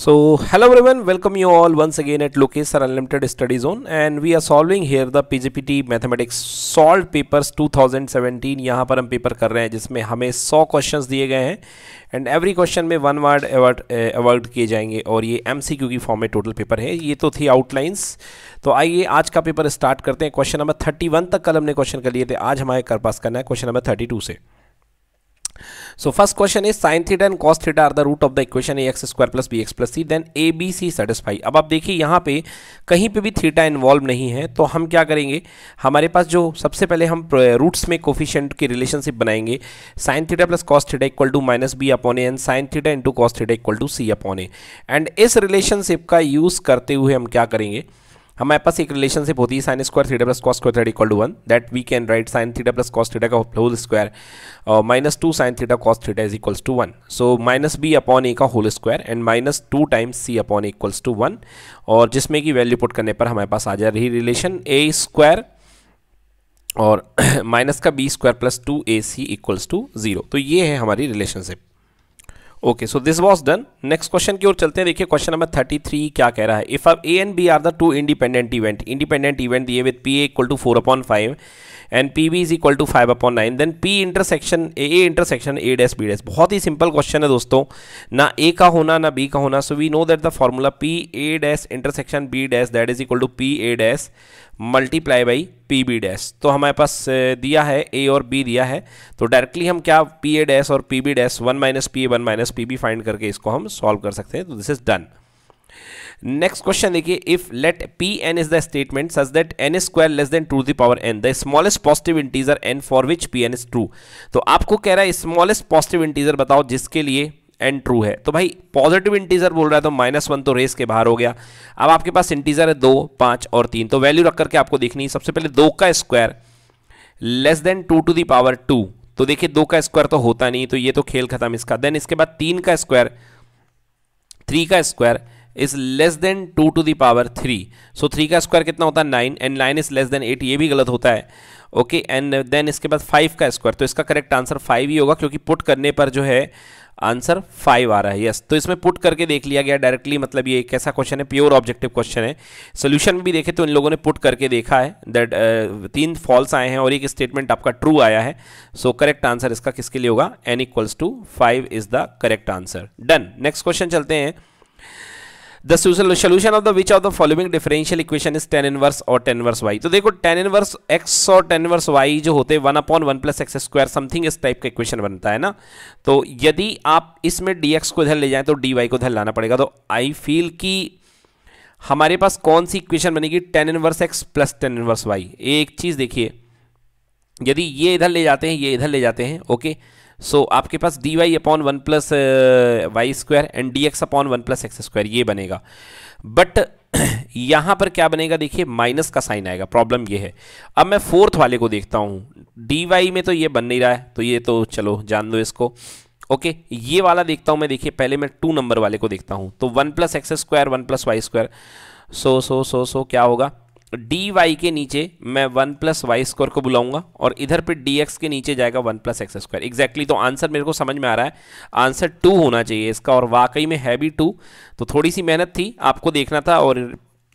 So hello everyone welcome you all once again at Lokeser Unlimited Study Zone and we are solving here the PGPT Mathematics Solved Papers 2017 यहाँ पर हम paper कर रहे हैं जिसमें हमें 100 क्वेश्चंस दिए गए हैं एंड एवरी क्वेश्चन में वन वर्ड अवार्ड अवार्ड किए जाएंगे और ये एम की फॉर्म में टोटल पेपर है ये तो थी आउटलाइंस तो आइए आज का पेपर स्टार्ट करते हैं क्वेश्चन नंबर थर्टी तक कल हमने क्वेश्चन कर लिए थे आज हमारे कर पास करना है क्वेश्चन नंबर थर्टी से So first question is sin theta and cos theta are the root of the equation ax square plus bx plus c then A B C satisfy. अब आप देखिए यहाँ पे कहीं पे भी थीटा इन्वॉल्व नहीं है तो हम क्या करेंगे हमारे पास जो सबसे पहले हम रूट्स में कोफिशेंट की रिलेशनशिप बनाएंगे sine theta plus cos theta equal to minus B upon A and sine theta into cos theta equal to C upon A and इस रिलेशनशिप का यूज़ करते हुए हम क्या करेंगे हमारे पास एक रिलेशनशिप होती है sine square theta plus cos square theta equal to one that we can write sine theta plus cos theta का whole square minus two sine theta cos theta is equals to one so minus B upon A का whole square and minus two times C upon equals to one और जिसमें कि value put करने पर हमारे पास आ जा रही रिलेशन ए स्क्वायर और माइनस का B square plus two A C equals to zero तो ये है हमारी relationship okay so this was done next question की ओर चलते हैं देखिए क्वेश्चन नंबर थर्टी थ्री क्या कह रहा है इफ अब A and B are the two independent event independent event दिए with P A equal to four upon five and P B is equal to five upon nine then P intersection A A intersection A dash B dash बहुत ही simple question है दोस्तों ना ए का होना ना B का होना so we know that the formula P A dash intersection B dash that is equal to P A dash multiply by P B dash तो हमारे पास दिया है ए और बी दिया है तो डायरेक्टली हम क्या पी ए डैश और P B dash one minus P A one minus P B find करके इसको हम सॉल्व कर सकते हैं तो this is done next question देखिए if let P N is the statement such that N square less than two the power N the smallest positive integer N for which P N is true तो आपको कह रहा है smallest positive integer बताओ जिसके लिए N true है तो भाई पॉजिटिव इंटीजर बोल रहा है तो माइनस वन तो रेस के बाहर हो गया अब आपके पास इंटीजर है दो पांच और तीन तो वैल्यू रख करके आपको देखनी है सबसे पहले दो का square less than two two the power two तो देखिए दो का स्क्वायर तो होता नहीं तो ये तो खेल खत्म इसका देन इसके बाद तीन का स्क्वायर थ्री का square is less than two two the power three so three का स्क्वायर कितना होता है nine and nine is less than eight ये भी गलत होता है ओके एंड देन इसके बाद फाइव का स्क्वायर तो इसका करेक्ट आंसर फाइव ही होगा क्योंकि पुट करने पर जो है आंसर फाइव आ रहा है यस तो इसमें पुट करके देख लिया गया डायरेक्टली मतलब ये एक ऐसा क्वेश्चन है प्योर ऑब्जेक्टिव क्वेश्चन है सोल्यूशन भी देखे तो इन लोगों ने पुट करके देखा है दैट uh, तीन फॉल्स आए हैं और एक स्टेटमेंट आपका ट्रू आया है सो करेक्ट आंसर इसका किसके लिए होगा N equals to five is the correct answer done next question चलते हैं the solution of the which of the following differential equation is tan inverse और टेन वर्स वाई तो देखो टेन इनवर्स एक्स और टेन वर्स वाई जो होते one upon one plus X square something इस type का इक्वेशन बनता है ना तो यदि आप इसमें डी को इधर ले जाएं तो डी को इधर लाना पड़ेगा तो आई फील कि हमारे पास कौन सी इक्वेशन बनेगी tan inverse X plus tan inverse Y एक चीज़ देखिए यदि ये इधर ले जाते हैं ये इधर ले जाते हैं ओके okay? सो so, आपके पास D Y upon one plus Y square and D X upon one plus X square ये बनेगा बट यहाँ पर क्या बनेगा देखिए माइनस का साइन आएगा प्रॉब्लम ये है अब मैं फोर्थ वाले को देखता हूँ डी वाई में तो ये बन नहीं रहा है तो ये तो चलो जान दो इसको ओके okay, ये वाला देखता हूँ मैं देखिए पहले मैं टू नंबर वाले को देखता हूँ तो one plus X square one plus Y square so so so so क्या होगा डी वाई के नीचे मैं वन प्लस वाई स्क्वायर को बुलाऊंगा और इधर पे डी एक्स के नीचे जाएगा one plus X square exactly तो आंसर मेरे को समझ में आ रहा है आंसर टू होना चाहिए इसका और वाकई में है भी टू तो थोड़ी सी मेहनत थी आपको देखना था और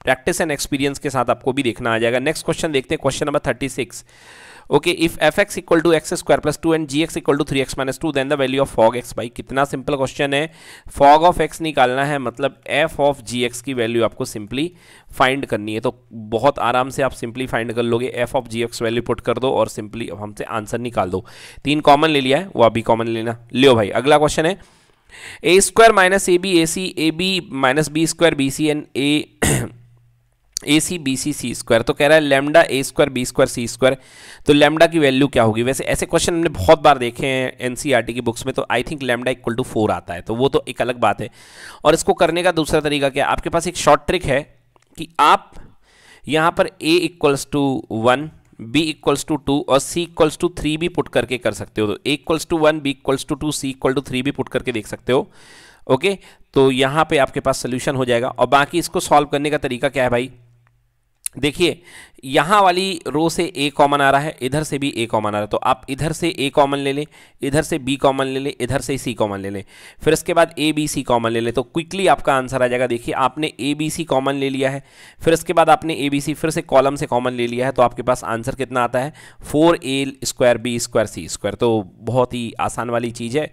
प्रैक्टिस एंड एक्सपीरियंस के साथ आपको भी देखना आ जाएगा नेक्स्ट क्वेश्चन देखते हैं question number thirty six okay if F X equal to X square plus two and G X equal to three X minus two then the value of fog X by कितना simple question है fog of X निकालना है मतलब F of G X की value आपको simply find करनी है तो बहुत आराम से आप सिंपली फाइंड कर लोगे F of G X value put कर दो और सिंपली हमसे आंसर निकाल दो तीन कॉमन ले लिया है वो अभी कॉमन लेना लियो भाई अगला क्वेश्चन है A square minus A B A C A B minus B square B C and A A C B C C square तो कह रहा है lambda A square B square C square तो lambda की value क्या होगी वैसे ऐसे क्वेश्चन हमने बहुत बार देखे हैं एनसीईआरटी e की बुक्स में तो I think lambda equal to four आता है तो वो तो एक अलग बात है और इसको करने का दूसरा तरीका क्या आपके पास एक शॉर्ट ट्रिक है कि आप यहाँ पर A equals to one B equals to two और सी इक्वल्स टू थ्री भी पुट करके कर सकते हो तो A equals to one B equals to two C equal to three भी पुट करके देख सकते हो ओके तो यहाँ पे आपके पास सोल्यूशन हो जाएगा और बाकी इसको सॉल्व करने का तरीका क्या है भाई देखिए यहाँ वाली रो से ए कॉमन आ रहा है इधर से भी ए कॉमन आ रहा है तो आप इधर से ए कॉमन ले लें इधर से बी कॉमन ले लें इधर से सी कॉमन ले लें फिर इसके बाद ए बी सी कॉमन ले लें तो क्विकली आपका आंसर आ जाएगा देखिए आपने ए बी सी कॉमन ले लिया है फिर इसके बाद आपने ए बी सी फिर से कॉलम से कॉमन ले लिया है तो आपके पास आंसर कितना आता है four A square B square C square तो बहुत ही आसान वाली चीज़ है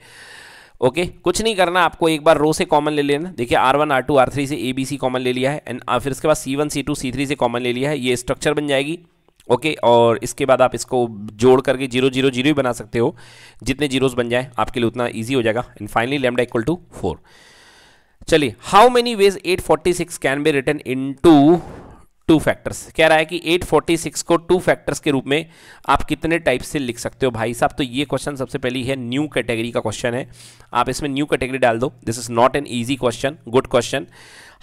ओके कुछ नहीं करना आपको एक बार रो से कॉमन ले लेना देखिए R one R two R three से ए बी सी कॉमन ले लिया है एंड फिर इसके बाद C one C two C three से कॉमन ले लिया है ये स्ट्रक्चर बन जाएगी ओके और इसके बाद आप इसको जोड़ करके जीरो जीरो जीरो ही बना सकते हो जितने जीरोज बन जाए आपके लिए उतना ईजी हो जाएगा and finally lambda equal to four चलिए how many ways eight forty six can be written into two factors कह रहा है कि 846 को टू फैक्टर्स के रूप में आप कितने टाइप से लिख सकते हो भाई साहब तो ये क्वेश्चन सबसे पहली है न्यू कैटेगरी का क्वेश्चन है आप इसमें न्यू कैटेगरी डाल दो this is not an easy question good question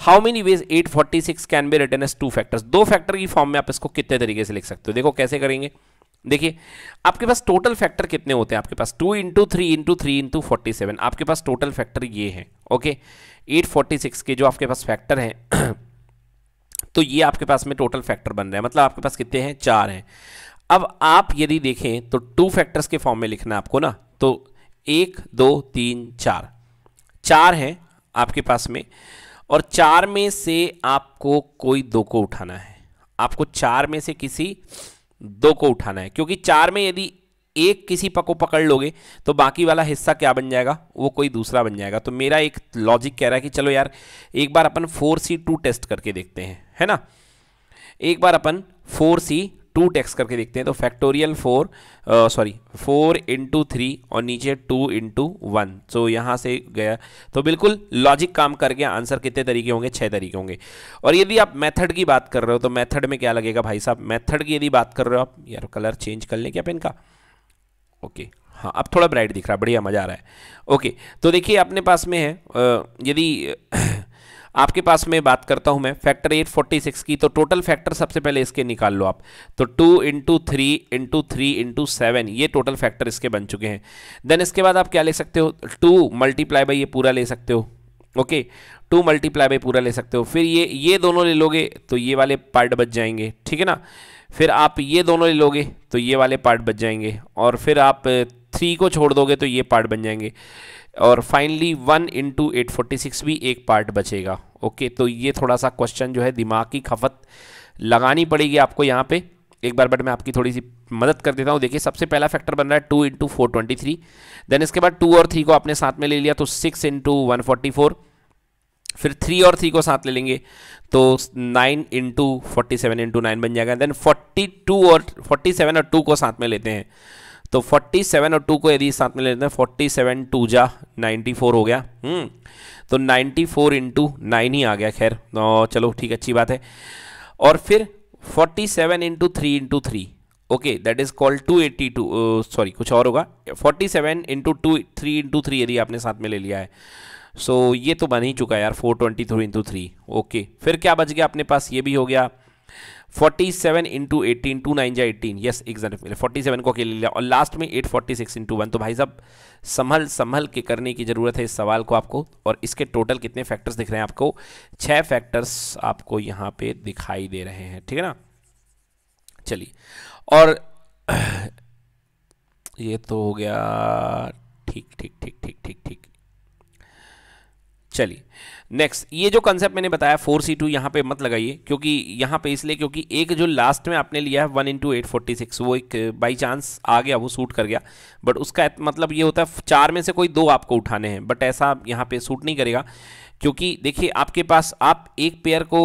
how many ways 846 can be written as two factors दो फैक्टर की फॉर्म में आप इसको कितने तरीके से लिख सकते हो देखो कैसे करेंगे देखिए आपके पास टोटल फैक्टर कितने होते हैं आपके पास two into three into three into forty seven आपके पास टोटल फैक्टर ये है ओके एट फोर्टी सिक्स के जो आपके पास फैक्टर हैं तो ये आपके पास में टोटल फैक्टर बन रहा है मतलब आपके पास कितने हैं चार हैं अब आप यदि देखें तो टू फैक्टर्स के फॉर्म में लिखना आपको ना तो एक दो तीन चार चार हैं आपके पास में और चार में से आपको कोई दो को उठाना है आपको चार में से किसी दो को उठाना है क्योंकि चार में यदि एक किसी पको पकड़ लोगे तो बाकी वाला हिस्सा क्या बन जाएगा वो कोई दूसरा बन जाएगा तो मेरा एक लॉजिक कह रहा है कि चलो यार एक बार अपन फोर सी टू टेस्ट करके देखते हैं है ना एक बार अपन फोर सी टू टेक्स करके देखते हैं तो factorial four sorry four into three और नीचे टू इंटू वन सो यहाँ से गया तो बिल्कुल लॉजिक काम कर गया आंसर कितने तरीके होंगे छः तरीके होंगे और यदि आप मेथड की बात कर रहे हो तो मेथड में क्या लगेगा भाई साहब मेथड की यदि बात कर रहे हो आप यार कलर चेंज कर लें क्या पेन का ओके हाँ अब थोड़ा ब्राइट दिख रहा है बढ़िया मज़ा आ रहा है ओके तो देखिए अपने पास में है यदि आपके पास में बात करता हूँ मैं फैक्टर 846 की तो टोटल फैक्टर सबसे पहले इसके निकाल लो आप तो 2 into three into three into seven ये टोटल फैक्टर इसके बन चुके हैं देन इसके बाद आप क्या ले सकते हो टू मल्टीप्लाई बाई ये पूरा ले सकते हो ओके टू मल्टीप्लाई बाई पूरा ले सकते हो फिर ये ये दोनों ले लोगे तो ये वाले पार्ट बच जाएंगे ठीक है ना फिर आप ये दोनों ले लोगे तो ये वाले पार्ट बच जाएंगे और फिर आप थ्री को छोड़ दोगे तो ये पार्ट बन जाएंगे और finally one into eight forty six भी एक पार्ट बचेगा ओके तो ये थोड़ा सा क्वेश्चन जो है दिमाग की खपत लगानी पड़ेगी आपको यहाँ पे एक बार बट मैं आपकी थोड़ी सी मदद कर देता हूँ देखिए सबसे पहला फैक्टर बन रहा है two into four twenty three then इसके बाद टू और थ्री को आपने साथ में ले लिया तो six into one forty four फिर थ्री और थ्री को साथ ले लेंगे तो nine into forty seven into nine बन जाएगा देन फोर्टी टू और फोर्टी सेवन और टू को साथ में लेते हैं तो फोर्टी सेवन और टू को यदि साथ में लेते हैं फोर्टी सेवन टू जा नाइन्टी फोर हो गया हम्म, तो नाइन्टी फोर इंटू नाइन ही आ गया खैर तो चलो ठीक अच्छी बात है और फिर forty seven into three into three okay that is called two eighty two sorry कुछ और होगा forty seven into two three into three यदि आपने साथ में ले लिया है सो ये तो बन ही चुका यार four twenty three into three okay फिर क्या बच गया अपने पास ये भी हो गया forty seven into eighteen two nine जा eighteen yes exact forty seven को अकेले लिया और लास्ट में eight forty six into one तो भाई साहब संभल संभल के करने की ज़रूरत है इस सवाल को आपको और इसके टोटल कितने फैक्टर्स दिख रहे हैं आपको छः फैक्टर्स आपको यहाँ पे दिखाई दे रहे हैं ठीक है ना चलिए और ये तो हो गया ठीक ठीक ठीक ठीक ठीक ठीक चलिए नेक्स्ट ये जो कंसेप्ट मैंने बताया फोर सी टू यहाँ पर मत लगाइए क्योंकि यहाँ पे इसलिए क्योंकि एक जो लास्ट में आपने लिया है one into eight forty six वो एक बाई चांस आ गया वो सूट कर गया बट उसका मतलब ये होता है चार में से कोई दो आपको उठाने हैं बट ऐसा यहाँ पर सूट नहीं करेगा क्योंकि देखिए आपके पास आप एक पेयर को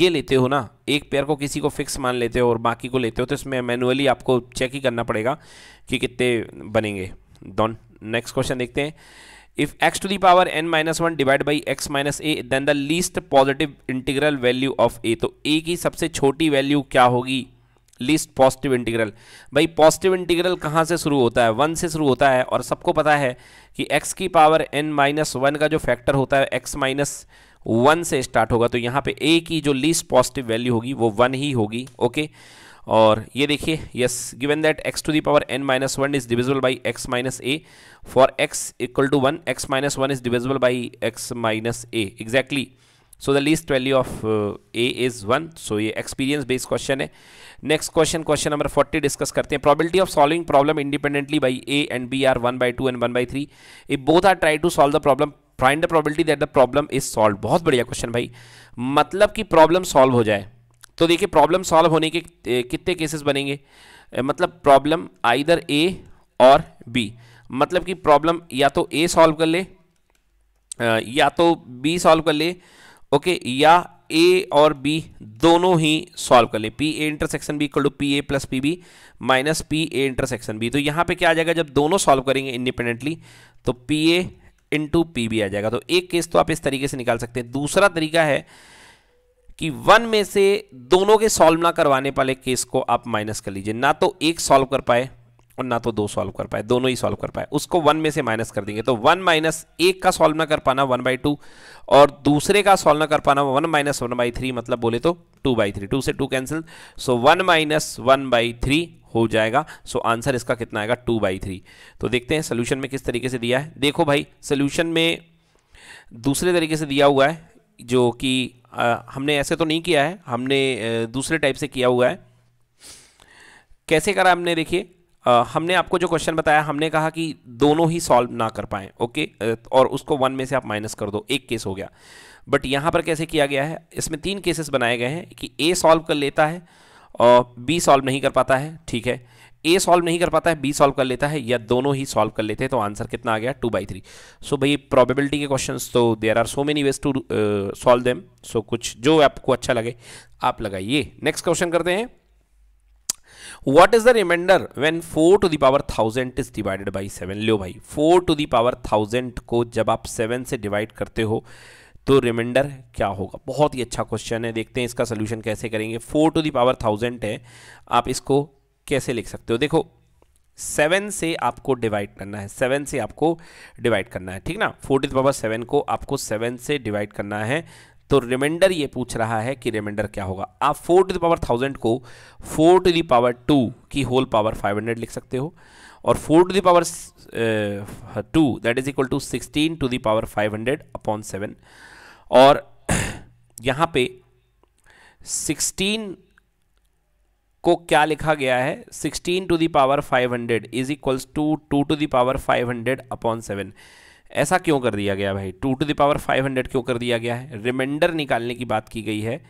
ये लेते हो ना एक पेयर को किसी को फिक्स मान लेते हो और बाकी को लेते हो तो इसमें मैनुअली आपको चेक ही करना पड़ेगा कि कितने बनेंगे डॉन नेक्स्ट क्वेश्चन देखते हैं if x to the power N minus one divide by x minus a then the least positive integral value of a तो ए की सबसे छोटी वैल्यू क्या होगी लीस्ट पॉजिटिव इंटीग्रल भाई पॉजिटिव इंटीग्रल कहाँ से शुरू होता है वन से शुरू होता है और सबको पता है कि एक्स की पावर एन माइनस वन का जो फैक्टर होता है एक्स माइनस वन से स्टार्ट होगा तो यहाँ पे ए की जो लीस्ट पॉजिटिव वैल्यू होगी वो वन ही होगी ओके okay? और ये देखिए yes given that x to the power N minus one is divisible by x minus a for x equal to one x minus one is divisible by x minus a exactly so the least value of a is one so ये experience based question है next question question number forty discuss करते हैं probability of solving problem independently by A and B are one by to and one by three A both are try to solve the problem find the probability that the problem is solve बहुत बढ़िया question भाई मतलब कि problem solve हो जाए तो देखिए problem solve होने के कितने केसेस बनेंगे मतलब प्रॉब्लम आइदर ए और बी मतलब कि प्रॉब्लम या तो ए सॉल्व कर ले या तो बी सॉल्व कर ले ओके या ए और बी दोनों ही सॉल्व कर ले P A intersection B equal to P A plus P B minus P A intersection B तो यहाँ पे क्या आ जाएगा जब दोनों सॉल्व करेंगे इंडिपेंडेंटली तो P A into P B आ जाएगा तो एक केस तो आप इस तरीके से निकाल सकते हैं दूसरा तरीका है कि वन में से दोनों के सॉल्व ना करवाने वाले केस को आप माइनस कर लीजिए ना तो एक सॉल्व कर पाए और ना तो दो सॉल्व कर पाए दोनों ही सॉल्व कर पाए उसको वन में से माइनस कर देंगे तो वन माइनस एक का सॉल्व ना कर पाना वन बाई टू और दूसरे का सॉल्व ना कर पाना one minus one by three मतलब बोले तो टू बाई थ्री टू से two cancel so one minus one by three हो जाएगा सो so, आंसर इसका कितना आएगा टू बाई थ्री तो देखते हैं सोल्यूशन में किस तरीके से दिया है देखो भाई सोल्यूशन में दूसरे तरीके से दिया हुआ है जो कि हमने ऐसे तो नहीं किया है हमने दूसरे टाइप से किया हुआ है कैसे करा हमने देखिए हमने आपको जो क्वेश्चन बताया हमने कहा कि दोनों ही सॉल्व ना कर पाए ओके और उसको वन में से आप माइनस कर दो एक केस हो गया बट यहाँ पर कैसे किया गया है इसमें तीन केसेस बनाए गए हैं कि ए सॉल्व कर लेता है और बी सॉल्व नहीं कर पाता है ठीक है ए सॉल्व नहीं कर पाता है बी सॉल्व कर लेता है या दोनों ही सॉल्व कर लेते हैं तो आंसर कितना आ गया टू बाई थ्री सो भाई प्रोबेबिलिटी के क्वेश्चन तो there are so many ways to solve them so कुछ जो आपको अच्छा लगे आप लगाइए नेक्स्ट क्वेश्चन करते हैं what is the remainder when four to the power thousand is divided by seven लो भाई फोर टू दावर थाउजेंड को जब आप सेवन से डिवाइड करते हो तो रिमाइंडर क्या होगा बहुत ही अच्छा क्वेश्चन है देखते हैं इसका सोल्यूशन कैसे करेंगे फोर टू दावर थाउजेंड है आप इसको कैसे लिख सकते हो देखो सेवन से आपको डिवाइड करना है सेवन से आपको डिवाइड करना है ठीक ना फोर्टी पावर सेवन को आपको सेवन से डिवाइड करना है तो रिमाइंडर ये पूछ रहा है कि रिमाइंडर क्या होगा आप four to the power thousand को four to the power two की होल पावर फाइव हंड्रेड लिख सकते हो और four to the power two that is equal to sixteen to the power five hundred upon seven और यहाँ पे सिक्सटीन को क्या लिखा गया है 16 to the power 500 is equals to two to the power 500 upon seven ऐसा क्यों कर दिया गया भाई 2 टू दी पावर 500 क्यों कर दिया गया है रिमाइंडर निकालने की बात की गई है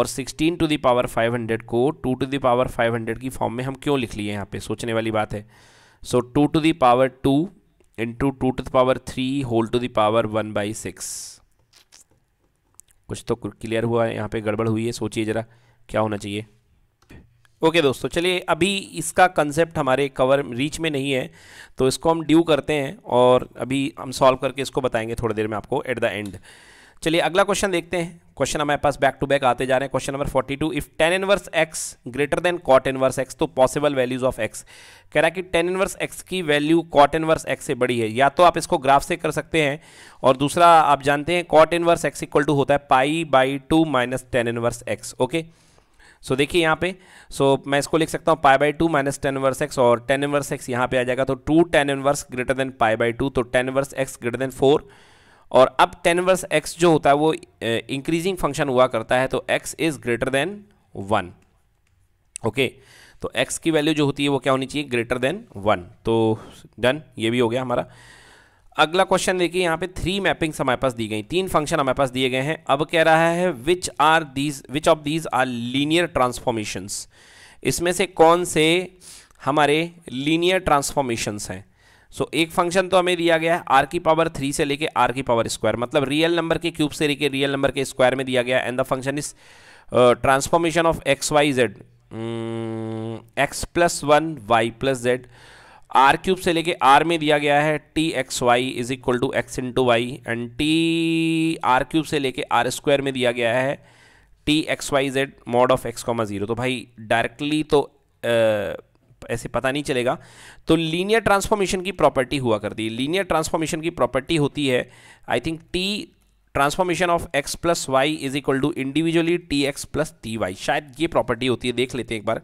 और 16 टू दी पावर 500 को 2 टू दी पावर 500 की फॉर्म में हम क्यों लिख लिए यहाँ पे सोचने वाली बात है so two to the power two into two to the power three whole to the power one by six कुछ तो क्लियर हुआ है यहाँ पे गड़बड़ हुई है सोचिए ज़रा क्या होना चाहिए ओके okay दोस्तों चलिए अभी इसका कंसेप्ट हमारे कवर रीच में नहीं है तो इसको हम ड्यू करते हैं और अभी हम सॉल्व करके इसको बताएंगे थोड़ी देर में आपको एट द एंड चलिए अगला क्वेश्चन देखते हैं क्वेश्चन हमारे पास बैक टू बैक आते जा रहे हैं question number 42 if tan inverse x greater than cot inverse x तो पॉसिबल वैल्यूज ऑफ एक्स कह रहा है कि टेन इनवर्स एक्स की वैल्यू कॉट इनवर्स एक्स से बड़ी है या तो आप इसको ग्राफ से कर सकते हैं और दूसरा आप जानते हैं cot inverse x equal to होता है pi by two minus tan inverse x okay okay? So देखिए यहाँ पे सो so, मैं इसको लिख सकता हूँ pi by two minus tan inverse x और टेन इनवर्स एक्स यहाँ पे आ जाएगा तो two tan inverse greater than pi by two तो tan inverse x greater than four और अब टेन इनवर्स एक्स जो होता है वो इंक्रीजिंग फंक्शन हुआ करता है तो x is greater than one okay तो एक्स की वैल्यू जो होती है वो क्या होनी चाहिए ग्रेटर देन वन तो डन ये भी हो गया हमारा अगला क्वेश्चन देखिए यहाँ पे थ्री मैपिंग्स हमारे पास दी गई तीन फंक्शन हमारे पास दिए गए हैं अब कह रहा है which are these which of these are linear transformations इसमें से कौन से हमारे लीनियर ट्रांसफॉर्मेशंस हैं सो so, एक फंक्शन तो हमें दिया गया है आर की पावर थ्री से लेके आर की पावर स्क्वायर मतलब रियल नंबर के क्यूब से लेके रियल नंबर के स्क्वायर में दिया गया and the function is transformation of x y z x plus one y plus z R cube से लेके आर में दिया गया है T x y is equal to x into y and T R cube से लेके R square में दिया गया है T x y z mod of x comma zero तो भाई डायरेक्टली तो आ, ऐसे पता नहीं चलेगा तो लीनियर ट्रांसफॉर्मेशन की प्रॉपर्टी हुआ करती है लीनियर ट्रांसफॉर्मेशन की प्रॉपर्टी होती है I think T transformation of x plus y is equal to individually T x plus T y शायद ये प्रॉपर्टी होती है देख लेते हैं एक बार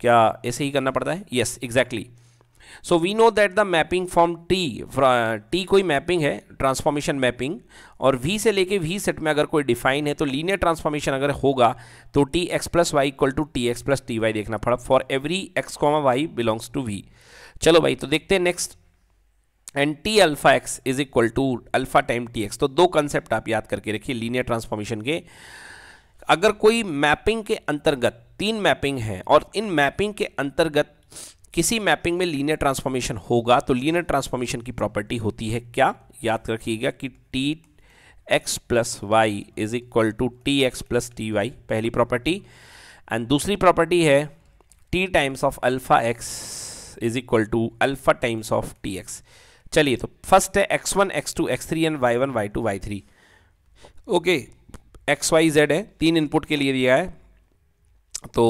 क्या ऐसे ही करना पड़ता है yes yes, exactly exactly. So we know that the mapping from T T कोई मैपिंग है ट्रांसफॉर्मेशन मैपिंग और वी से लेके वी सेट में अगर कोई डिफाइन है तो लीनियर ट्रांसफॉर्मेशन अगर होगा तो T x plus y equal to T x plus T y देखना पड़ा for every x comma y belongs to V चलो भाई तो देखते हैं next and T alpha x is equal to alpha time T x तो दो concept आप याद करके रखिए लीनियर ट्रांसफॉर्मेशन के अगर कोई मैपिंग के अंतर्गत तीन मैपिंग है और इन मैपिंग के अंतर्गत किसी मैपिंग में लीनियर ट्रांसफॉर्मेशन होगा तो लीनियर ट्रांसफॉर्मेशन की प्रॉपर्टी होती है क्या याद रखिएगा कि T x plus y is equal to T x plus T y पहली प्रॉपर्टी एंड दूसरी प्रॉपर्टी है T times of alpha x is equal to alpha times of T x चलिए तो फर्स्ट है x one x two x three and y one y two y three okay x y z है तीन input के लिए दिया है तो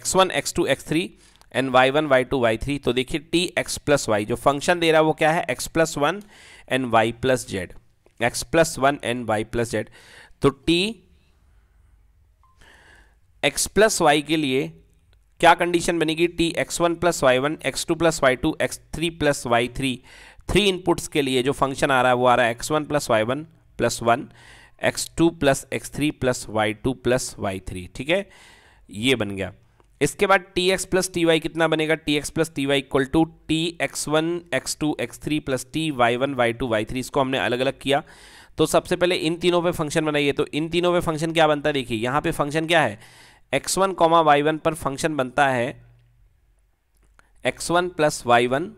x one x two x three and y one y two y three तो देखिए T x plus y जो फंक्शन दे रहा है वो क्या है x plus one and y plus z x plus one and y plus z तो टी एक्स प्लस वाई के लिए क्या कंडीशन बनेगी T x one plus y one x two plus y two x three plus y three three inputs के लिए जो function आ रहा है वो आ रहा है x one plus y one plus one x two plus x three plus y two plus y three ठीक है ये बन गया इसके बाद T x plus T y कितना बनेगा T x plus T y equal to T x one x two x three plus T y one y two y three इसको हमने अलग अलग किया तो सबसे पहले इन तीनों पे फंक्शन बनाइए तो इन तीनों पे फंक्शन क्या बनता है देखिए यहाँ पे फंक्शन क्या है x one comma y one पर फंक्शन बनता है x one plus y one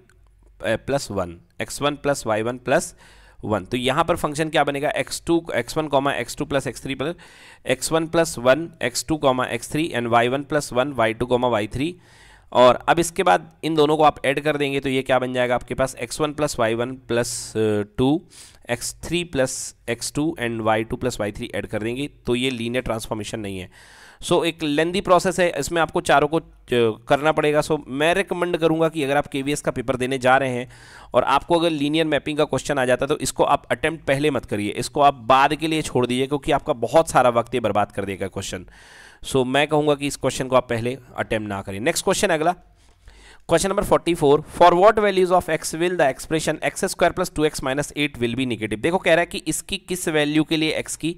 plus one x one plus y one plus one तो यहाँ पर फंक्शन क्या बनेगा x two x one comma x two plus x three plus x one plus one x two comma x three and y one plus one y two comma y three और अब इसके बाद इन दोनों को आप add कर देंगे तो ये क्या बन जाएगा आपके पास x one plus y one plus two x three plus x two and y two plus y three add कर देंगे तो ये लीनियर ट्रांसफॉर्मेशन नहीं है सो एक लेंदी प्रोसेस है इसमें आपको चारों को करना पड़ेगा सो मैं रिकमेंड करूंगा कि अगर आप के का पेपर देने जा रहे हैं और आपको अगर लीनियर मैपिंग का क्वेश्चन आ जाता है तो इसको आप अटैम्प्ट पहले मत करिए इसको आप बाद के लिए छोड़ दीजिए क्योंकि आपका बहुत सारा वक्त ये बर्बाद कर देगा क्वेश्चन सो मैं कहूँगा कि इस क्वेश्चन को आप पहले अटैम्प्ट ना करिए नेक्स्ट क्वेश्चन अगला question number 44 for what values of x will the expression x square plus two x minus eight will be negative देखो कह रहा है कि इसकी किस वैल्यू के लिए एक्स की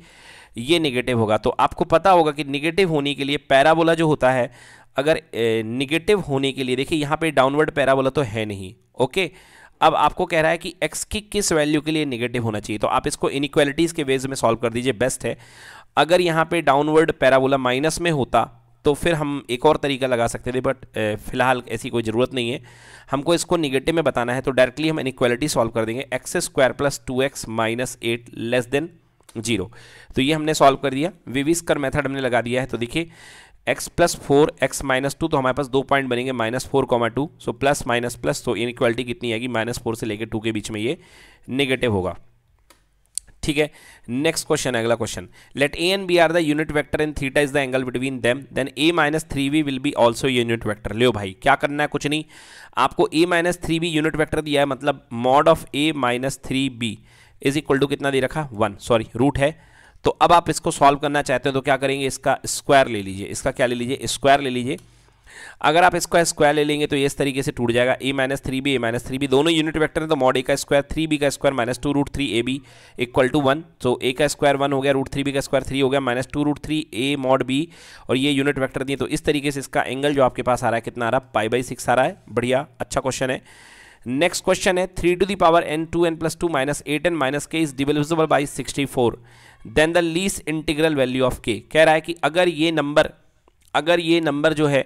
ये निगेटिव होगा तो आपको पता होगा कि निगेटिव होने के लिए पैराबोला जो होता है अगर निगेटिव होने के लिए देखिए यहाँ पे डाउनवर्ड पैराबोला तो है नहीं ओके अब आपको कह रहा है कि एक्स की किस वैल्यू के लिए निगेटिव होना चाहिए तो आप इसको इनिक्वालिटीज़ के वेज में सॉल्व कर दीजिए बेस्ट है अगर यहाँ पे डाउनवर्ड पैराबोला माइनस में होता तो फिर हम एक और तरीका लगा सकते थे बट फिलहाल ऐसी कोई ज़रूरत नहीं है हमको इसको निगेटिव में बताना है तो डायरेक्टली हम इनिक्वालिटी सॉल्व कर देंगे x square plus two x minus eight less than zero तो ये हमने सॉल्व कर दिया विविस्कर मेथड हमने लगा दिया है तो देखिए x plus four x minus two तो हमारे पास दो पॉइंट बनेंगे minus four comma two so plus minus plus तो इक्वालिटी कितनी आएगी माइनस फोर से लेकर टू के बीच में ये नेगेटिव होगा ठीक है नेक्स्ट क्वेश्चन अगला question let a and B are the unit vector in theta is the angle between them then a minus three b will be also unit vector लियो भाई क्या करना है कुछ नहीं आपको a minus three b unit vector दिया है मतलब mod of a minus three b is equal to कितना दे रखा वन सॉरी रूट है तो अब आप इसको सॉल्व करना चाहते हो तो क्या करेंगे इसका स्क्वायर ले लीजिए इसका क्या ले लीजिए स्क्वायर ले लीजिए अगर आप इसका स्क्वायर ले लेंगे तो ये इस तरीके से टूट जाएगा A minus three B A minus three B दोनों यूनिट वेक्टर है तो मॉड ए का स्क्वायर थ्री बी का square minus two root three A B equal to one तो ए का स्क्वायर वन हो गया रूट थ्री बी का स्क्वायर थ्री हो गया minus two root three A mod B और ये यूनिट वैक्टर दिए तो इस तरीके से इसका एंगल जो आपके पास आ रहा है कितना आ रहा है पाई बाई सिक्स आ रहा है बढ़िया अच्छा क्वेश्चन है नेक्स्ट क्वेश्चन है three to the power N two N plus two minus eight N minus K is divisible by sixty four then the least integral value of K कह रहा है कि अगर ये नंबर अगर ये नंबर जो है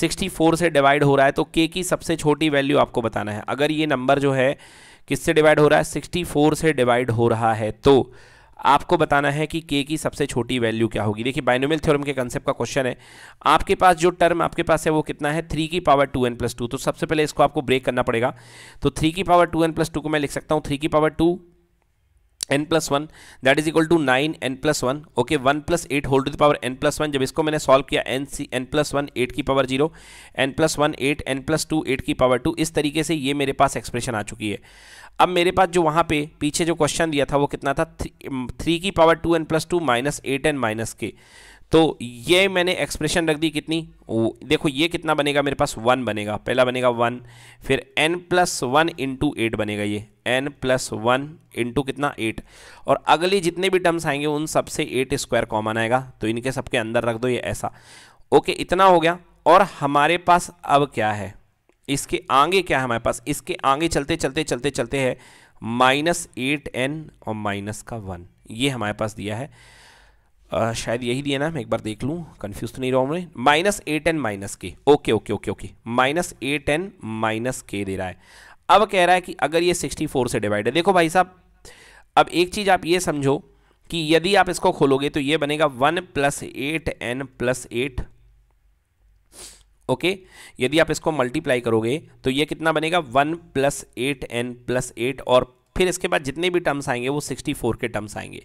64 से डिवाइड हो रहा है तो के की सबसे छोटी वैल्यू आपको बताना है अगर ये नंबर जो है किससे डिवाइड हो रहा है 64 से डिवाइड हो रहा है तो आपको बताना है कि के की सबसे छोटी वैल्यू क्या होगी देखिए बाइनोमियल थ्योरम के कंसेप्ट का क्वेश्चन है आपके पास जो टर्म आपके पास है वो कितना है थ्री की power two N plus two तो सबसे पहले इसको आपको ब्रेक करना पड़ेगा तो थ्री की power two N plus two को मैं लिख सकता हूँ थ्री की power two N plus one that is equal to nine N plus one okay one plus eight whole to the power N plus one जब इसको मैंने सॉल्व किया N C N plus one eight की power zero N plus one eight N plus two eight की power two इस तरीके से ये मेरे पास एक्सप्रेशन आ चुकी है अब मेरे पास जो वहाँ पे पीछे जो क्वेश्चन दिया था वो कितना था थ्री um, की power two N plus two minus eight N minus K तो ये मैंने एक्सप्रेशन रख दी कितनी ओ, देखो ये कितना बनेगा मेरे पास वन बनेगा पहला बनेगा वन फिर N plus one into eight बनेगा ये एन प्लस वन इंटू कितना एट और अगले जितने भी टर्म्स आएंगे उन सबसे एट स्क्वायर कॉमन आएगा तो इनके सबके अंदर रख दो ये ऐसा ओके इतना हो गया और हमारे पास अब क्या है इसके आगे क्या है हमारे पास इसके आगे चलते चलते चलते चलते है माइनस एट एन और माइनस का वन ये हमारे पास दिया है आ, शायद यही दिया ना मैं एक बार देख लूँ कन्फ्यूज तो नहीं रहा हूँ minus eight N minus K okay okay okay okay minus eight N minus K दे रहा है अब कह रहा है कि अगर ये सिक्सटी फोर से डिवाइड है देखो भाई साहब अब एक चीज़ आप ये समझो कि यदि आप इसको खोलोगे तो ये बनेगा one plus eight N plus eight okay okay? यदि आप इसको मल्टीप्लाई करोगे तो ये कितना बनेगा one plus eight N plus eight और फिर इसके बाद जितने भी टर्म्स आएंगे वो सिक्सटी फोर के टर्म्स आएंगे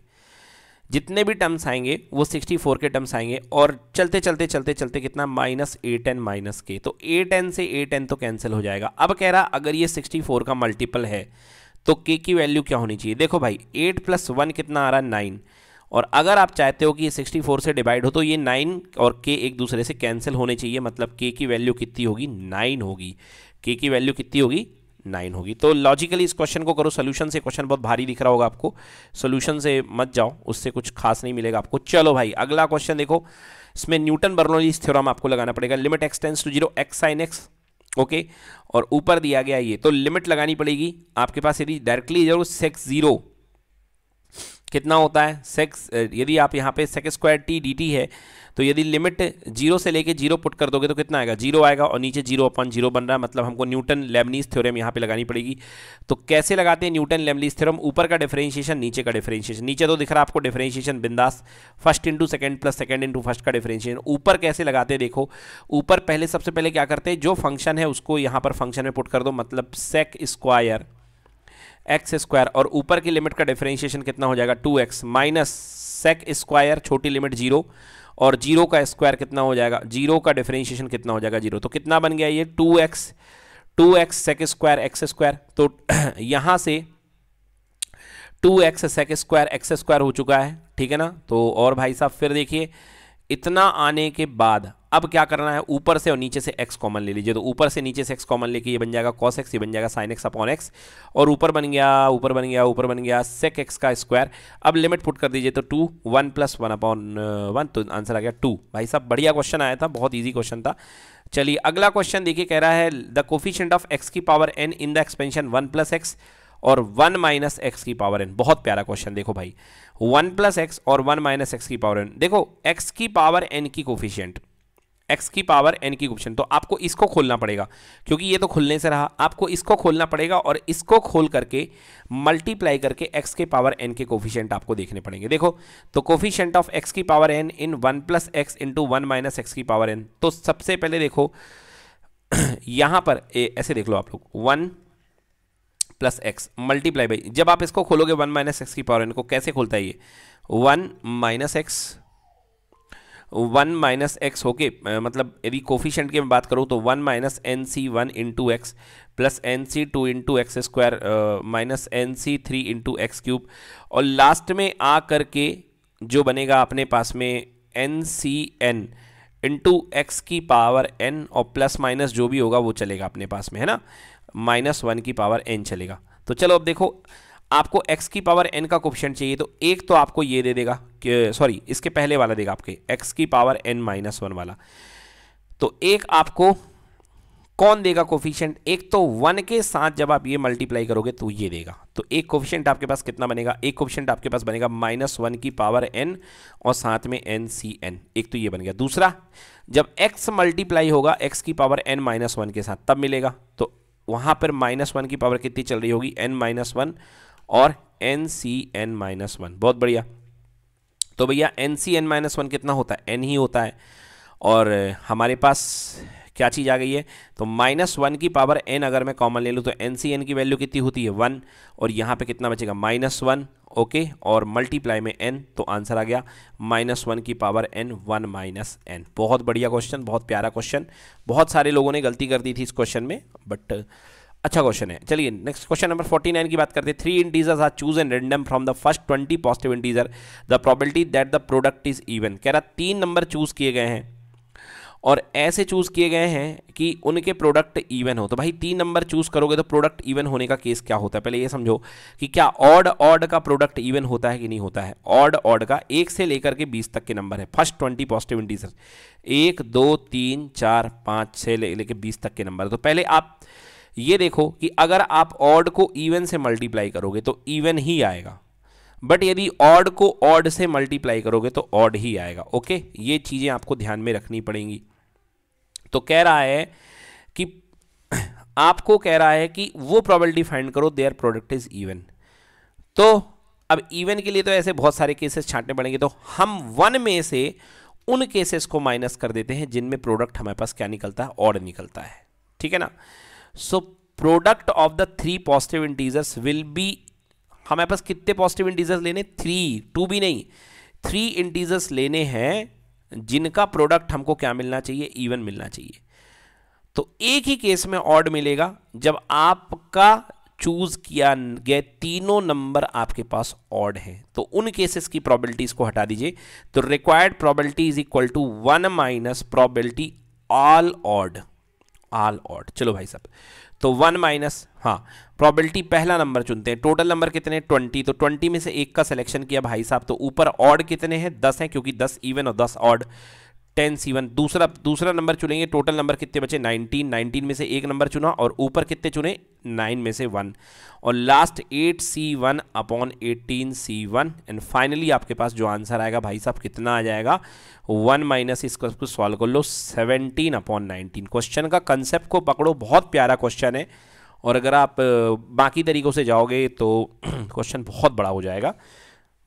जितने भी टर्म्स आएंगे वो सिक्सटी फोर के टर्म्स आएंगे और चलते चलते चलते चलते कितना minus eight N minus K तो एट एन से एट एन तो कैंसिल हो जाएगा अब कह रहा अगर ये सिक्सटी फोर का मल्टीपल है तो के की वैल्यू क्या होनी चाहिए देखो भाई एट प्लस वन कितना आ रहा है नाइन और अगर आप चाहते हो कि ये 64 से डिवाइड हो तो ये 9 और के एक दूसरे से कैंसिल होने चाहिए मतलब के की वैल्यू कितनी होगी 9 होगी के की वैल्यू कितनी होगी 9 होगी तो लॉजिकली इस क्वेश्चन को करो सोल्यूशन से क्वेश्चन बहुत भारी दिख रहा होगा आपको सोल्यूशन से मत जाओ उससे कुछ खास नहीं मिलेगा आपको चलो भाई अगला क्वेश्चन देखो इसमें न्यूटन बर्नोलीज थ्योरम आपको लगाना पड़ेगा limit X tends to zero X sine X okay और ऊपर दिया गया ये तो लिमिट लगानी पड़ेगी आपके पास यदि डायरेक्टली जरूर सेक्स जीरो कितना होता है सेक्स यदि आप यहाँ पे sec X square T D T है तो यदि लिमिट जीरो से लेके जीरो पुट कर दोगे तो कितना आएगा जीरो आएगा और नीचे जीरो अपन जीरो बन रहा है मतलब हमको न्यूटन लेमनीस थ्योरम यहाँ पे लगानी पड़ेगी तो कैसे लगाते हैं न्यूटन लेमनीस थ्योरम ऊपर का डिफरेंशिएशन नीचे का डिफरेंशिएशन नीचे तो दिख रहा है आपको डिफरेंशिएशन बिंदास first into second plus second into first का डिफरेंशिएशन ऊपर कैसे लगाते हैं देखो ऊपर पहले सबसे पहले क्या करते हैं जो फंक्शन है उसको यहाँ पर फंक्शन में पुट कर दो मतलब सेक स्क्वायर एक्स स्क्वायर और ऊपर की लिमिट का डिफरेंशिएशन कितना हो जाएगा two x minus sec square छोटी लिमिट जीरो और जीरो का स्क्वायर कितना हो जाएगा जीरो का डिफरेंशिएशन कितना हो जाएगा जीरो तो कितना बन गया ये two X two X sec square X square तो यहाँ से two X sec square X square हो चुका है ठीक है ना तो और भाई साहब फिर देखिए इतना आने के बाद अब क्या करना है ऊपर से और नीचे से एक्स कॉमन ले लीजिए तो ऊपर से नीचे से एक्स कॉमन लेके ये बन जाएगा कॉस एक्स ये बन जाएगा साइन एक्स अपॉन एक्स और ऊपर बन गया ऊपर बन गया ऊपर बन गया सेक एक्स का स्क्वायर अब लिमिट पुट कर दीजिए तो two one plus one upon one तो आंसर आ गया टू भाई साहब बढ़िया क्वेश्चन आया था बहुत ईजी क्वेश्चन था चलिए अगला क्वेश्चन देखिए कह रहा है द कोफिशेंट ऑफ एक्स की power N in the expansion one plus X और वन माइनस एक्स की पावर एन बहुत प्यारा क्वेश्चन देखो भाई वन प्लस एक्स और वन माइनस एक्स की पावर एन देखो एक्स की पावर एन की कोफिशियंट एक्स की पावर एन की कोफिशियंट तो आपको इसको खोलना पड़ेगा क्योंकि ये तो खुलने से रहा आपको इसको खोलना पड़ेगा और इसको खोल करके मल्टीप्लाई करके एक्स के पावर एन के कोफिशियंट आपको देखने पड़ेंगे देखो तो कोफिशियंट ऑफ एक्स की power N in one plus X into one minus X की पावर एन तो सबसे पहले देखो यहाँ पर ए, ऐसे देख लो आप लोग one plus X multiply by जब आप इसको खोलोगे वन माइनस एक्स की पावर इनको कैसे खोलता है ये one minus X one minus X होके मतलब यदि कोफिशेंट की मैं बात करूँ तो one minus N C one into X plus N C two into X square minus N C three into X cube और लास्ट में आ करके जो बनेगा अपने पास में N C N into X की पावर एन और प्लस माइनस जो भी होगा वो चलेगा अपने पास में है ना माइनस वन की पावर एन चलेगा तो चलो अब देखो आपको एक्स की पावर एन का क्वेश्चन चाहिए तो एक तो आपको ये दे देगा सॉरी इसके पहले वाला देगा आपके एक्स की पावर एन माइनस वन वाला तो एक आपको कौन देगा कोफिशियंट एक तो वन के साथ जब आप ये मल्टीप्लाई करोगे तो ये देगा तो एक कोफिशेंट आपके पास कितना बनेगा एक कोफिशियंट आपके पास बनेगा माइनस वन की पावर एन और साथ में एन सी एन एक तो ये बन गया दूसरा जब एक्स मल्टीप्लाई होगा एक्स की पावर एन माइनस वन के साथ तब मिलेगा तो वहां पर माइनस वन की पावर कितनी चल रही होगी एन माइनस वन और N C N minus one बहुत बढ़िया तो भैया N C N minus one कितना होता है एन ही होता है और हमारे पास क्या चीज़ आ गई है तो माइनस वन की पावर एन अगर मैं कॉमन ले लूँ तो एन सी एन की वैल्यू कितनी होती है वन और यहाँ पे कितना बचेगा माइनस वन ओके और मल्टीप्लाई में एन तो आंसर आ गया माइनस वन की power N one minus N बहुत बढ़िया क्वेश्चन बहुत प्यारा क्वेश्चन बहुत सारे लोगों ने गलती कर दी थी इस क्वेश्चन में बट अच्छा क्वेश्चन है चलिए नेक्स्ट क्वेश्चन नंबर 49 की बात करते हैं three integers are choose and random from the first 20 positive integer the probability that the product is even कह रहा तीन नंबर चूज किए गए हैं और ऐसे चूज़ किए गए हैं कि उनके प्रोडक्ट इवन हो तो भाई तीन नंबर चूज़ करोगे तो प्रोडक्ट इवन होने का केस क्या होता है पहले ये समझो कि क्या ऑड ऑड का प्रोडक्ट इवन होता है कि नहीं होता है ऑड ऑड का एक से लेकर के बीस तक के नंबर है फर्स्ट ट्वेंटी पॉजिटिव इंटीजर एक दो तीन चार पाँच छः ले लेकर बीस तक के नंबर तो पहले आप ये देखो कि अगर आप ऑड को इवन से मल्टीप्लाई करोगे तो इवन ही आएगा बट यदि ऑड को ऑड से मल्टीप्लाई करोगे तो ऑड ही आएगा ओके ये चीज़ें आपको ध्यान में रखनी पड़ेंगी तो कह रहा है कि आपको कह रहा है कि वो प्रॉबलिटी फाइंड करो देयर प्रोडक्ट इज इवन तो अब इवन के लिए तो ऐसे बहुत सारे केसेस छांटने पड़ेंगे तो हम वन में से उन केसेस को माइनस कर देते हैं जिनमें प्रोडक्ट हमारे पास क्या निकलता है ऑड निकलता है ठीक है ना so product of the three positive integers will be हमारे पास कितने पॉजिटिव इंटीजर्स लेने थ्री टू भी नहीं थ्री इंटीजर्स लेने हैं जिनका प्रोडक्ट हमको क्या मिलना चाहिए इवन मिलना चाहिए तो एक ही केस में ऑड मिलेगा जब आपका चूज किया गए तीनों नंबर आपके पास ऑड है तो उन केसेस की प्रोबेबिलिटीज को हटा दीजिए तो required probability is equal to one minus probability all odd all odd चलो भाई साहब तो वन माइनस हाँ प्रॉबिलिटी पहला नंबर चुनते हैं टोटल नंबर कितने ट्वेंटी तो ट्वेंटी में से एक का सिलेक्शन किया भाई साहब तो ऊपर ऑड कितने हैं दस हैं क्योंकि दस इवन और दस ऑड टेन सी वन दूसरा दूसरा नंबर चुनेंगे टोटल नंबर कितने बचे नाइनटीन नाइनटीन में से एक नंबर चुना और ऊपर कितने चुने नाइन में से वन और last eight C one upon eighteen C one and finally आपके पास जो आंसर आएगा भाई साहब कितना आ जाएगा वन माइनस इसको सॉल्व कर लो सेवनटीन अपॉन नाइनटीन क्वेश्चन का कंसेप्ट को पकड़ो बहुत प्यारा क्वेश्चन है और अगर आप बाकी तरीक़ों से जाओगे तो क्वेश्चन बहुत बड़ा हो जाएगा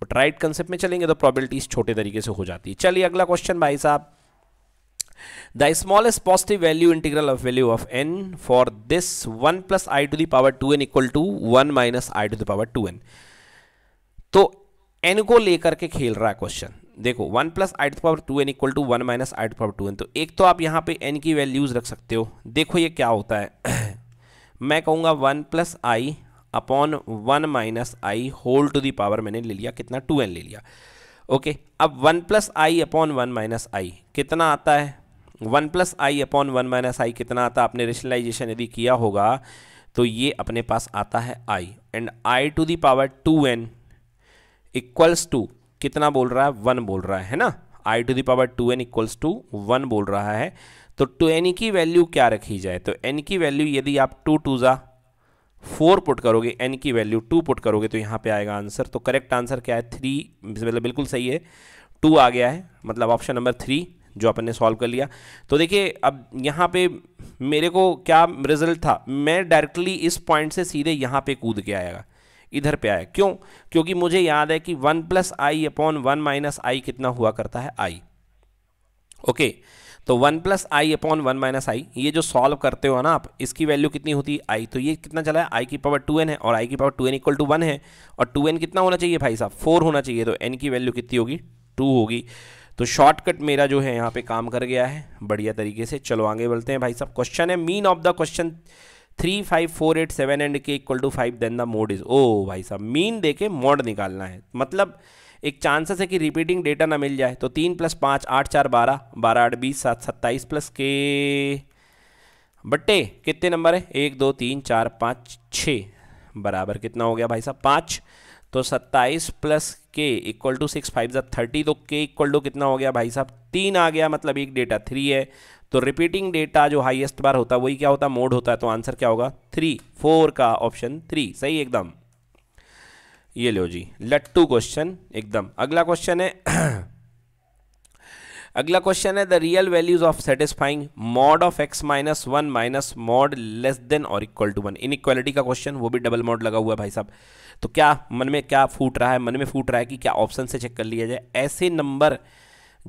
बट राइट कंसेप्ट में चलेंगे तो प्रॉबिलिटीज़ छोटे तरीके से हो जाती है चलिए अगला क्वेश्चन भाई साहब the smallest positive value integral of value of n for this 1 plus i to the power 2n equal to 1 minus i to the power 2n तो n को लेकर के खेल रहा है क्वेश्चन देखो 1 plus I to power two N equal to one minus I to power two N तो एक तो आप यहाँ पे n की वैल्यूज़ रख सकते हो देखो ये क्या होता है मैं कहूँगा 1 plus I upon one minus I whole to the power मैंने ले लिया कितना टू एन ले लिया ओके okay, अब one plus I upon one minus I कितना आता है one plus I upon one minus I कितना आता आपने रेशनलाइजेशन यदि किया होगा तो ये अपने पास आता है I and I to the power two N equals to कितना बोल रहा है वन बोल रहा है है ना I to the power two N equals to one बोल रहा है तो टू एन की वैल्यू क्या रखी जाए तो एन की वैल्यू यदि आप टू टू ज़ा फोर पुट करोगे एन की वैल्यू टू पुट करोगे तो यहाँ पे आएगा आंसर तो करेक्ट आंसर क्या है थ्री मतलब बिल्कुल सही है टू आ गया है मतलब ऑप्शन नंबर थ्री जो अपन ने सॉल्व कर लिया तो देखिए अब यहाँ पे मेरे को क्या रिजल्ट था मैं डायरेक्टली इस पॉइंट से सीधे यहाँ पे कूद के आएगा इधर पे आया क्यों क्योंकि मुझे याद है कि one plus I upon one minus I कितना हुआ करता है आई ओके तो one plus I upon one minus I ये जो सॉल्व करते हो ना आप इसकी वैल्यू कितनी होती है आई तो ये कितना चला है आई की पावर टू एन है और आई की power two N equal to one है और टू एन कितना होना चाहिए भाई साहब फोर होना चाहिए तो एन की वैल्यू कितनी होगी टू होगी तो शॉर्टकट मेरा जो है यहाँ पे काम कर गया है बढ़िया तरीके से चलो आगे बढ़ते हैं भाई साहब क्वेश्चन है mean of the question three five four eight seven and K equal to five then the mode is ओ भाई साहब मीन देके मोड निकालना है मतलब एक चांसेस है कि रिपीटिंग डेटा ना मिल जाए तो तीन प्लस पाँच आठ चार बारह बारह आठ बीस सात सत्ताईस प्लस के बट्टे कितने नंबर है एक दो तीन चार पाँच छः बराबर कितना हो गया भाई साहब पाँच तो 27 plus K equal to six five जब थर्टी तो के इक्वल टू कितना हो गया भाई साहब तीन आ गया मतलब एक डेटा थ्री है तो रिपीटिंग डेटा जो हाईएस्ट बार होता है वही क्या होता है मोड होता है तो आंसर क्या होगा थ्री फोर का ऑप्शन थ्री सही एकदम ये लो जी लट्टू क्वेश्चन एकदम अगला क्वेश्चन है अगला क्वेश्चन है the real values of satisfying mod of x minus one minus mod less than और equal to one inequality का क्वेश्चन वो भी डबल मॉड लगा हुआ है भाई साहब तो क्या मन में क्या फूट रहा है मन में फूट रहा है कि क्या ऑप्शन से चेक कर लिया जाए ऐसे नंबर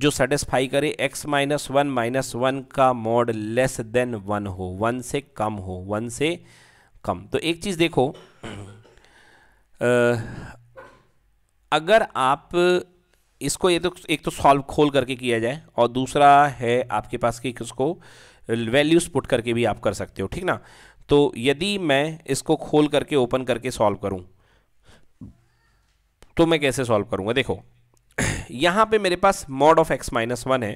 जो सेटिस्फाई करे X minus one minus one का मॉड लेस देन वन हो वन से कम हो वन से कम तो एक चीज़ देखो अगर आप इसको ये तो एक तो सॉल्व खोल करके किया जाए और दूसरा है आपके पास कि इसको वैल्यूज पुट करके भी आप कर सकते हो ठीक ना तो यदि मैं इसको खोल करके ओपन करके सॉल्व करूं तो मैं कैसे सॉल्व करूंगा देखो यहां पे मेरे पास mod of x minus one है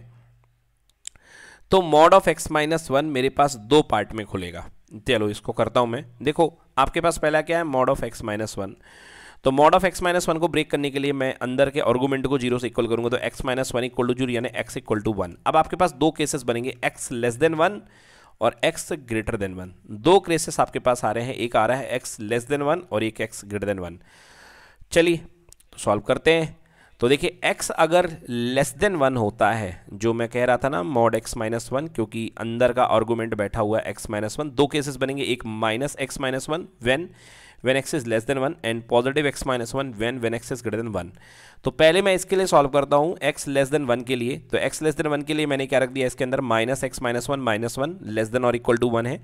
तो mod of x minus one मेरे पास दो पार्ट में खुलेगा चलो इसको करता हूं मैं देखो आपके पास पहला क्या है mod of x minus one तो mod of x minus one को ब्रेक करने के लिए मैं अंदर के ऑर्गूमेंट को जीरो से इक्वल करूंगा तो X minus one equal to zero यानी एक्स इक्वल टू वन अब आपके पास दो केसेस बनेंगे एक्स लेस देन वन और एक्स ग्रेटर देन वन दो केसेस आपके पास आ रहे हैं एक आ रहा है एक्स लेस देन वन और एक एक्स ग्रेटर देन वन चलिए सॉल्व तो करते हैं तो देखिए x अगर लेस देन वन होता है जो मैं कह रहा था ना मॉड x माइनस वन क्योंकि अंदर का आर्गूमेंट बैठा हुआ है x माइनस वन दो केसेस बनेंगे एक minus x minus one when when x is less than one and positive x minus one when when x is greater than one तो पहले मैं इसके लिए सॉल्व करता हूँ एक्स लेस देन वन के लिए तो एक्स लेस देन वन के लिए मैंने क्या रख दिया इसके अंदर minus x minus one minus one less than और इक्वल टू वन है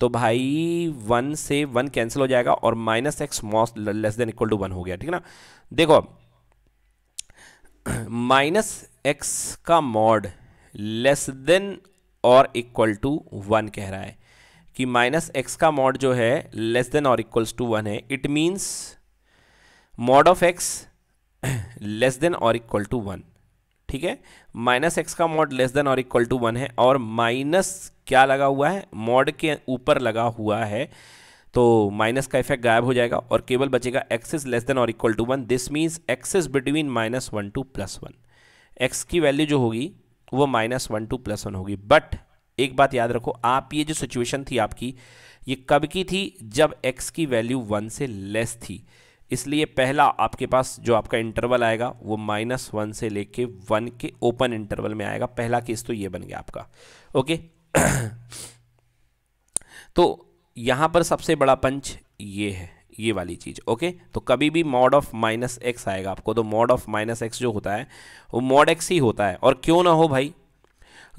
तो भाई वन से वन कैंसिल हो जाएगा और minus x mod less than equal to one हो गया ठीक है ना देखो अब माइनस एक्स का मॉड लेस देन और इक्वल टू वन कह रहा है कि माइनस एक्स का मॉड जो है लेस देन और इक्वल्स टू वन है it means mod of x less than और इक्वल टू वन ठीक है माइनस एक्स का मॉड लेस देन और इक्वल टू वन है और माइनस क्या लगा हुआ है मॉड के ऊपर लगा हुआ है तो माइनस का इफेक्ट गायब हो जाएगा और केवल बचेगा एक्स इज लेस देन और equal to one this means x is between minus one to plus one x की वैल्यू जो होगी वो minus one to plus one होगी बट एक बात याद रखो आप ये जो सिचुएशन थी आपकी ये कब की थी जब x की वैल्यू वन से लेस थी इसलिए पहला आपके पास जो आपका इंटरवल आएगा वो माइनस वन से लेके वन के ओपन इंटरवल में आएगा पहला केस तो ये बन गया आपका ओके तो यहां पर सबसे बड़ा पंच ये है ये वाली चीज़ ओके तो कभी भी मॉड ऑफ माइनस एक्स आएगा आपको तो मॉड ऑफ माइनस एक्स जो होता है वो मॉड एक्स ही होता है और क्यों ना हो भाई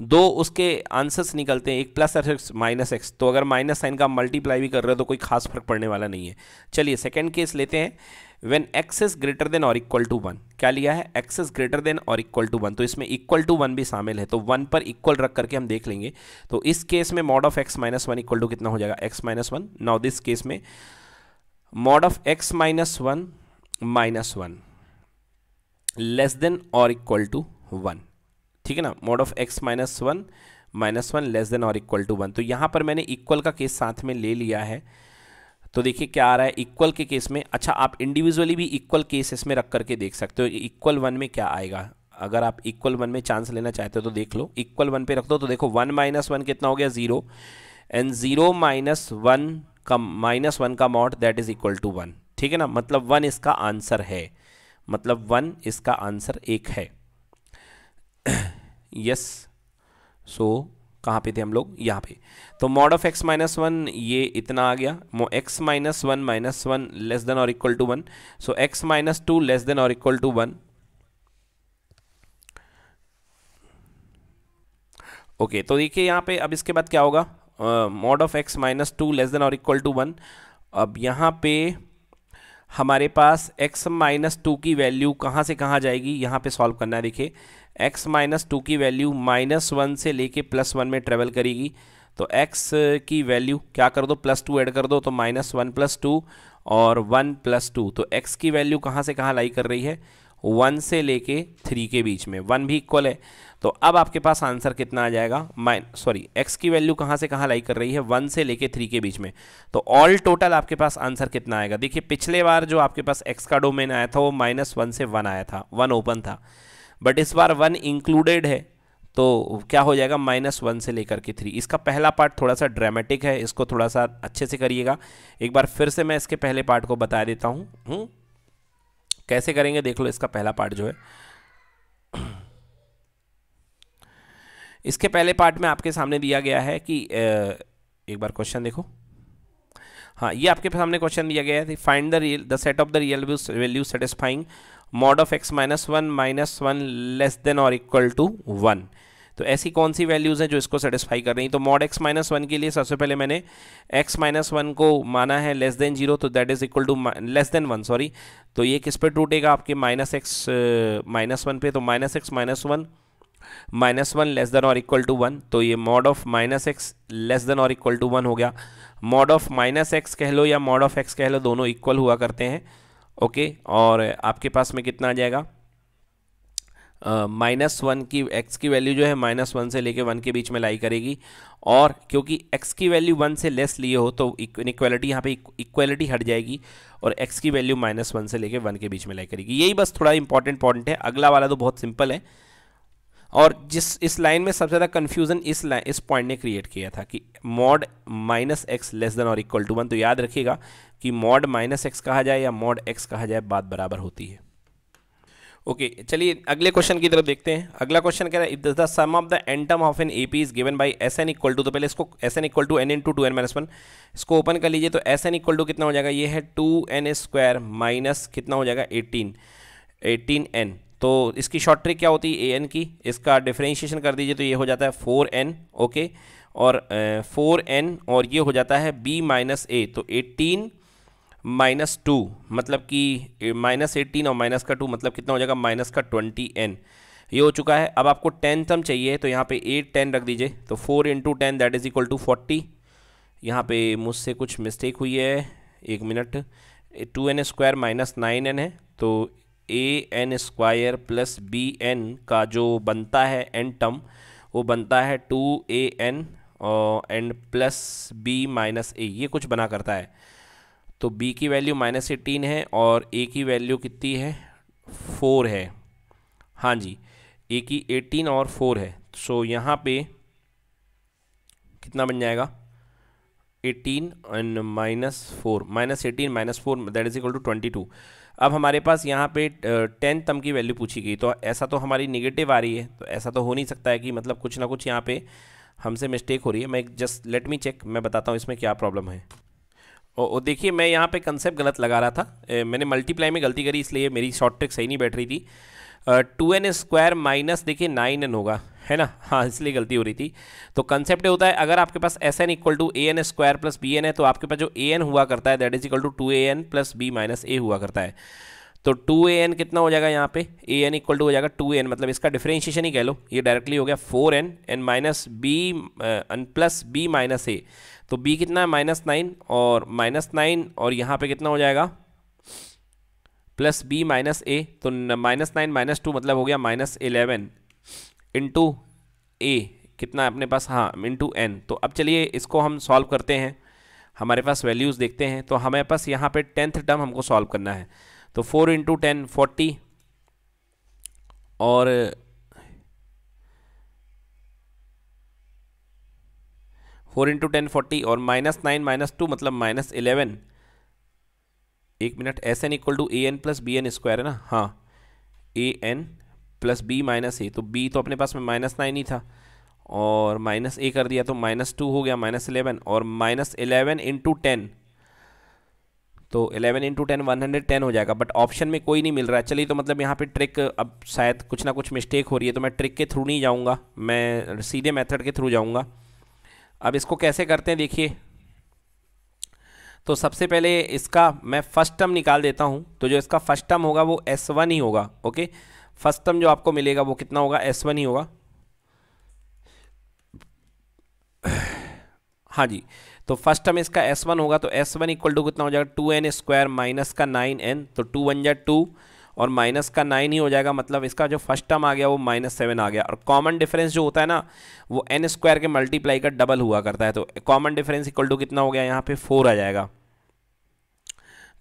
दो उसके आंसर्स निकलते हैं एक प्लस एक्स माइनस एक्स तो अगर माइनस साइन का मल्टीप्लाई भी कर रहे हो तो कोई खास फर्क पड़ने वाला नहीं है चलिए सेकेंड केस लेते हैं when x is greater than और इक्वल टू वन क्या लिया है एक्स इज ग्रेटर देन और इक्वल टू वन तो इसमें इक्वल टू वन भी शामिल है तो वन पर इक्वल रख करके हम देख लेंगे तो इस केस में mod of x minus one equal to कितना हो जाएगा x minus one now this case में mod of x minus one minus one less than और इक्वल टू वन ठीक है ना mod of x minus one minus one less than और equal to one तो यहाँ पर मैंने इक्वल का केस साथ में ले लिया है तो देखिए क्या आ रहा है इक्वल के केस में अच्छा आप इंडिविजुअली भी इक्वल केस इसमें रख करके देख सकते हो इक्वल वन में क्या आएगा अगर आप इक्वल वन में चांस लेना चाहते हो तो देख लो इक्वल वन पे रख दो तो देखो वन माइनस वन कितना हो गया zero and zero minus one का माइनस वन का mod that is equal to one ठीक है ना मतलब वन इसका आंसर है मतलब वन इसका आंसर एक है यस सो कहाँ पे थे हम लोग यहाँ पे तो mod of x minus one ये इतना आ गया x minus one minus one less than और equal to one so x minus two less than और इक्वल टू वन ओके तो देखिए यहाँ पे अब इसके बाद क्या होगा mod of x minus two less than और इक्वल टू वन अब यहाँ पे हमारे पास एक्स माइनस टू की वैल्यू कहाँ से कहाँ जाएगी यहाँ पे सॉल्व करना है देखिए एक्स माइनस टू की वैल्यू माइनस वन से लेके प्लस वन में ट्रेवल करेगी तो एक्स की वैल्यू क्या कर दो प्लस टू ऐड कर दो तो माइनस वन प्लस टू और वन प्लस टू तो एक्स की वैल्यू कहाँ से कहाँ लाई कर रही है वन से लेके थ्री के बीच में वन भी इक्वल है तो अब आपके पास आंसर कितना आ जाएगा माइन सॉरी एक्स की वैल्यू कहाँ से कहाँ लाई कर रही है वन से लेके थ्री के बीच में तो ऑल टोटल आपके पास आंसर कितना आएगा देखिए पिछले बार जो आपके पास एक्स का डोमेन आया था वो माइनस वन से वन आया था वन ओपन था बट इस बार वन इंक्लूडेड है तो क्या हो जाएगा माइनस वन से लेकर के थ्री इसका पहला पार्ट थोड़ा सा ड्रामेटिक है इसको थोड़ा सा अच्छे से करिएगा एक बार फिर से मैं इसके पहले पार्ट को बता देता हूँ हम्म? कैसे करेंगे देख लो इसका पहला पार्ट जो है इसके पहले पार्ट में आपके सामने दिया गया है कि एक बार क्वेश्चन देखो हाँ ये आपके सामने क्वेश्चन दिया गया है find the real the set of the real value satisfying mod of x minus one minus one less than और इक्वल टू वन तो ऐसी कौन सी वैल्यूज़ हैं जो इसको सेटिस्फाई कर रही हैं तो मॉड एक्स माइनस वन के लिए सबसे पहले मैंने एक्स माइनस वन को माना है लेस देन जीरो तो that is equal to less than one sorry तो ये किस पे टूटेगा आपके माइनस एक्स माइनस वन पे तो minus x minus one minus one less than और इक्वल टू वन तो ये mod of minus x less than और इक्वल टू वन हो गया मॉड ऑफ माइनस एक्स कह लो या मॉड ऑफ एक्स कह लो दोनों इक्वल हुआ करते हैं ओके और आपके पास में कितना आ जाएगा माइनस uh, वन की एक्स की वैल्यू जो है माइनस वन से लेके वन के बीच में लाई करेगी और क्योंकि एक्स की वैल्यू वन से लेस लिए हो तो इक्वलिटी यहाँ पे इक्वलिटी हट जाएगी और एक्स की वैल्यू माइनस वन से लेके वन के बीच में लाई करेगी यही बस थोड़ा इंपॉर्टेंट पॉइंट है अगला वाला तो बहुत सिंपल है और जिस इस लाइन में सबसे ज़्यादा कन्फ्यूज़न इस लाइन इस पॉइंट ने क्रिएट किया था कि mod minus x less than और इक्वल टू वन तो याद रखिएगा कि मॉड माइनस एक्स कहा जाए या मॉड एक्स कहा जाए बात बराबर होती है ओके okay, चलिए अगले क्वेश्चन की तरफ देखते हैं अगला क्वेश्चन कह रहा है if the sum of the nth term of an A P is given by S N equal to तो पहले इसको S N equal to N into two N minus one इसको ओपन कर लीजिए तो एस एन इक्वल टू कितना हो जाएगा ये है टू एन स्क्वायर माइनस कितना हो जाएगा एटीन एटीन एन तो इसकी शॉर्ट ट्रिक क्या होती है ए एन की इसका डिफ्रेंशिएशन कर दीजिए तो ये हो जाता है फोर एन ओके और फोर एन और ये हो जाता है बी माइनस ए तो एटीन माइनस टू मतलब कि माइनस एटीन और माइनस का टू मतलब कितना हो जाएगा माइनस का ट्वेंटी एन ये हो चुका है अब आपको टेन थम चाहिए तो यहाँ पे एट टेन रख दीजिए तो four into ten that is equal to forty यहाँ पे मुझसे कुछ मिस्टेक हुई है एक minute two N square minus nine N है तो A N square plus B N का जो बनता है एन टर्म वो बनता है two A N and plus B minus A ये कुछ बना करता है तो बी की वैल्यू माइनस एटीन है और ए की वैल्यू कितनी है फोर है हाँ जी ए की एटीन और फोर है सो यहाँ पे कितना बन जाएगा eighteen and minus four minus eighteen minus four that is equal to twenty two अब हमारे पास यहाँ पे टेन तम की वैल्यू पूछी गई तो ऐसा तो हमारी निगेटिव आ रही है तो ऐसा तो हो नहीं सकता है कि मतलब कुछ ना कुछ यहाँ पे हमसे मिस्टेक हो रही है मैं जस्ट लेट मी चेक मैं बताता हूँ इसमें क्या प्रॉब्लम है और देखिए मैं यहाँ पे कंसेप्ट गलत लगा रहा था ए, मैंने मल्टीप्लाई में गलती करी इसलिए मेरी शॉर्ट ट्रिक सही नहीं बैठ रही थी टू एन स्क्वायर माइनस देखिए नाइन एन होगा है ना हाँ इसलिए गलती हो रही थी तो कंसेप्ट होता है अगर आपके पास S N equal to A N square plus B N है तो आपके पास जो ए एन हुआ करता है that is equal to two A N plus B minus A हुआ करता है तो टू ए एन कितना हो जाएगा यहाँ पे ए एन इक्वल टू हो जाएगा टू ए एन मतलब इसका डिफ्रेंशिएशन ही कह लो ये डायरेक्टली हो गया four N N minus B N plus B minus A तो बी कितना है माइनस नाइन और माइनस नाइन और यहाँ पे कितना हो जाएगा प्लस बी माइनस ए तो माइनस नाइन माइनस टू मतलब हो गया माइनस एलेवन इंटू ए कितना अपने पास हाँ इंटू एन तो अब चलिए इसको हम सॉल्व करते हैं हमारे पास वैल्यूज़ देखते हैं तो हमारे पास यहाँ पे टेंथ टर्म हमको सॉल्व करना है तो फोर इंटू टेन फोर्टी और फोर इंटू टेन फोर्टी और माइनस नाइन माइनस टू मतलब माइनस इलेवन एक minute S N equal to A N plus B N square है ना हाँ A N plus B minus A तो B तो अपने पास में माइनस नाइन ही था और माइनस ए कर दिया तो माइनस टू हो गया माइनस इलेवन और माइनस इलेवन इंटू टेन तो eleven into ten one hundred ten हो जाएगा बट ऑप्शन में कोई नहीं मिल रहा है चलिए तो मतलब यहाँ पे ट्रिक अब शायद कुछ ना कुछ मिस्टेक हो रही है तो मैं ट्रिक के थ्रू नहीं जाऊँगा मैं सीधे मैथड के थ्रू जाऊँगा अब इसको कैसे करते हैं देखिए तो सबसे पहले इसका मैं फर्स्ट टर्म निकाल देता हूँ तो जो इसका फर्स्ट टर्म होगा वो एस वन ही होगा ओके फर्स्ट टर्म जो आपको मिलेगा वो कितना होगा एस वन ही होगा हाँ जी तो फर्स्ट टर्म इसका एस वन होगा तो एस वन इक्वल टू कितना हो जाएगा टू एन स्क्वायर माइनस का नाइन एन तो टू वन जै टू और माइनस का नाइन ही हो जाएगा मतलब इसका जो फर्स्ट टर्म आ गया वो माइनस सेवन आ गया और कॉमन डिफरेंस जो होता है ना वो एन स्क्वायर के मल्टीप्लाई का डबल हुआ करता है तो कॉमन डिफरेंस इक्वल टू कितना हो गया यहाँ पे फोर आ जाएगा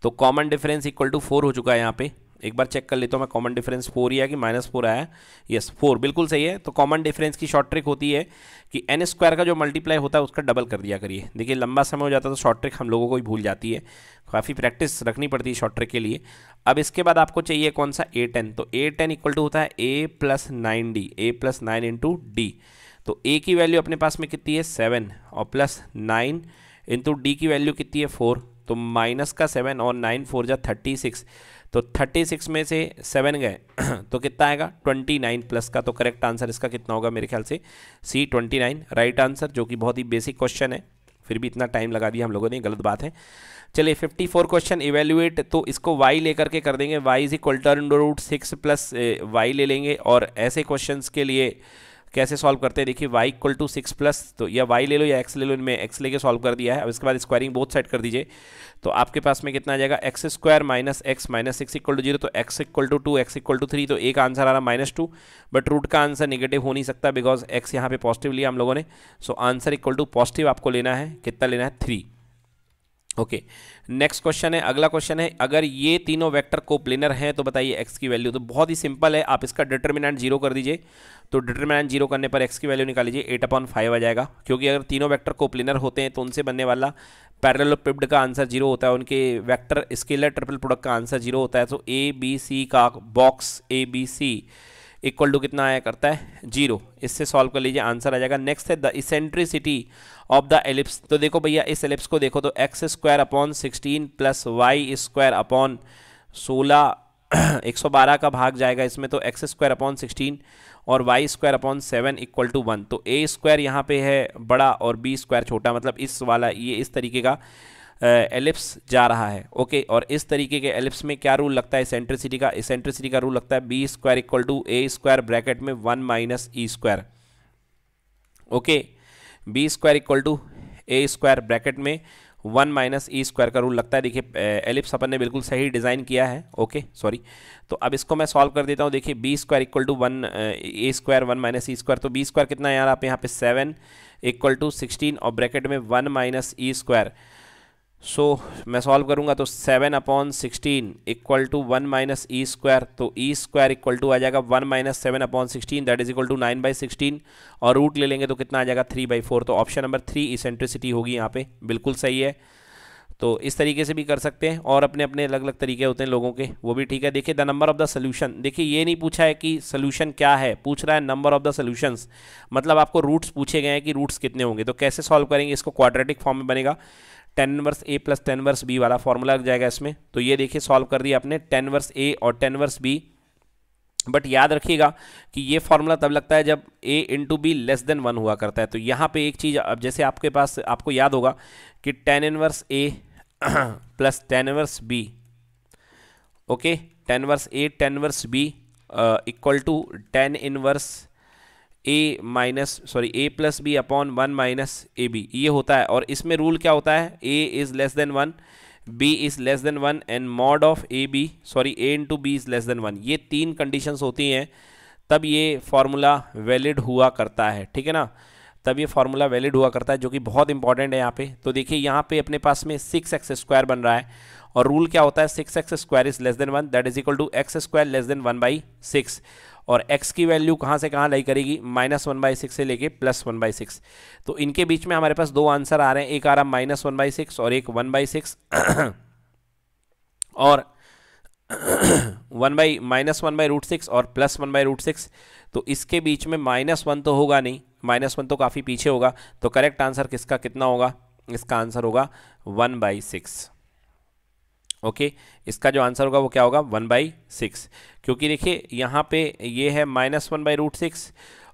तो common difference equal to four हो चुका है यहाँ पे एक बार चेक कर लेता हूँ मैं कॉमन डिफरेंस फोर ही है कि माइनस फोर आया यस फोर बिल्कुल सही है तो कॉमन डिफरेंस की शॉर्ट ट्रिक होती है कि एन स्क्वायर का जो मल्टीप्लाई होता है उसका डबल कर दिया करिए देखिए लंबा समय हो जाता है तो शॉर्ट ट्रिक हम लोगों को ही भूल जाती है काफ़ी प्रैक्टिस रखनी पड़ती है शॉर्ट ट्रिक के लिए अब इसके बाद आपको चाहिए कौन सा ए टेन तो ए टेन इक्वल टू होता है A plus nine D A plus nine into D तो ए की वैल्यू अपने पास में कितनी है सेवन और प्लस नाइन इंटू डी की वैल्यू कितनी है फोर तो माइनस का सेवन और नाइन फोर जा थर्टी सिक्स तो 36 में से 7 गए तो कितना आएगा 29 प्लस का तो करेक्ट आंसर इसका कितना होगा मेरे ख्याल से सी 29 राइट आंसर जो कि बहुत ही बेसिक क्वेश्चन है फिर भी इतना टाइम लगा दिया हम लोगों ने गलत बात है चलिए 54 क्वेश्चन इवेल्युएट तो इसको वाई लेकर के कर देंगे y is equal turn root six plus y ले लेंगे और ऐसे क्वेश्चन के लिए कैसे सॉल्व करते हैं देखिए y equal to six plus तो या वाई ले लो या एक्स ले लो इनमें एक्स लेके सॉल्व कर दिया है अब इसके बाद स्क्वायरिंग बोथ सेट कर दीजिए तो आपके पास में कितना आ जाएगा x square minus x minus six equal to zero तो x equal to two x equal to three तो एक आंसर आ रहा माइनस टू बट रूट का आंसर निगेटिव हो नहीं सकता बिकॉज एक्स यहाँ पे पॉजिटिव लिया हम लोगों ने so answer equal to positive आपको लेना है कितना लेना है थ्री ओके नेक्स्ट क्वेश्चन है अगला क्वेश्चन है अगर ये तीनों वेक्टर प्लेनर हैं तो बताइए एक्स की वैल्यू तो बहुत ही सिंपल है आप इसका डिटर्मिनेंट जीरो कर दीजिए तो डिटर्मिनेंट जीरो करने पर एक्स की वैल्यू निकाल लीजिए एट अपॉन फाइव आ जाएगा क्योंकि अगर तीनों वेक्टर प्लेनर होते हैं तो उनसे बनने वाला पैरेललोपिप्ड का आंसर जीरो होता है उनके वैक्टर स्केलर ट्रिपल प्रोडक्ट का आंसर जीरो होता है तो ए बी सी का box A B C equal to कितना आया करता है जीरो इससे सॉल्व कर लीजिए आंसर आ जाएगा नेक्स्ट है the eccentricity of the ellipse तो देखो भैया इस एलिप्स को देखो तो x square upon sixteen plus Y square upon सोलह एक सौ बारह का भाग जाएगा इसमें तो एक्स स्क्वायर अपॉन सिक्सटीन और y square upon seven equal to one तो ए स्क्वायर यहाँ पे है बड़ा और बी स्क्वायर छोटा मतलब इस वाला ये इस तरीके का एलिप्स जा रहा है ओके और इस तरीके के एलिप्स में क्या रूल लगता है सेंट्रिसिटी का सेंट्रिसिटी का रूल लगता है B square equal to A square bracket में one minus E square okay B square equal to A square bracket में वन माइनस ई स्क्वायर का रूल लगता है देखिए एलिप्स अपन ने बिल्कुल सही डिज़ाइन किया है ओके सॉरी तो अब इसको मैं सॉल्व कर देता हूँ देखिए B square equal to one A square one minus E square तो बी स्क्वायर कितना है यार आप यहाँ पे सेवन इक्वल टू सिक्सटीन और ब्रैकेट में one minus E square so so, मैं सॉल्व करूंगा तो seven upon sixteen equal to one minus E square तो ई स्क्वायर इक्वल टू आ जाएगा one minus seven upon sixteen that is equal to nine by sixteen और root ले लेंगे तो कितना आ जाएगा थ्री बाई फोर तो ऑप्शन नंबर थ्री इसेंट्रिसिटी होगी यहाँ पे बिल्कुल सही है तो इस तरीके से भी कर सकते हैं और अपने अपने अलग अलग तरीके होते हैं लोगों के वो भी ठीक है देखिए the number of the solution देखिए ये नहीं पूछा है कि सोल्यूशन क्या है पूछ रहा है नंबर ऑफ द सोल्यूशंस मतलब आपको रूट्स पूछे गए हैं कि रूट्स कितने होंगे तो कैसे सॉल्व करेंगे इसको क्वाड्रेटिक फॉर्म में बनेगा ten verse A plus ten verse B वाला फॉर्मूला लग जाएगा इसमें तो ये देखिए सॉल्व कर दिया आपने टेन वर्स ए और टेन वर्स बी बट याद रखिएगा कि ये फॉर्मूला तब लगता है जब A into B less than one हुआ करता है तो यहाँ पे एक चीज़ अब जैसे आपके पास आपको याद होगा कि tan inverse A plus tan inverse B okay tan verse A tan verse B equal to tan inverse A minus sorry A plus B upon one minus A B ये होता है और इसमें रूल क्या होता है A is less than one B is less than one and mod of A B sorry A into B is less than one ये तीन कंडीशंस होती हैं तब ये फार्मूला वैलिड हुआ करता है ठीक है ना तब ये फार्मूला वैलिड हुआ करता है जो कि बहुत इंपॉर्टेंट है यहाँ पे तो देखिए यहाँ पे अपने पास में सिक्स एक्स स्क्वायर बन रहा है और रूल क्या होता है six X square is less than one that is equal to X square less than one by six और x की वैल्यू कहाँ से कहाँ लाई करेगी माइनस वन बाई सिक्स से लेके प्लस वन बाई सिक्स तो इनके बीच में हमारे पास दो आंसर आ रहे हैं एक आ रहा माइनस वन बाई सिक्स और एक वन बाई सिक्स और one by minus one by root six और plus one by root six तो इसके बीच में माइनस वन तो होगा नहीं माइनस वन तो काफ़ी पीछे होगा तो करेक्ट आंसर किसका कितना होगा इसका आंसर होगा वन बाई सिक्स ओके इसका जो आंसर होगा वो क्या होगा वन बाई सिक्स क्योंकि देखिए यहाँ पे ये है minus one by root six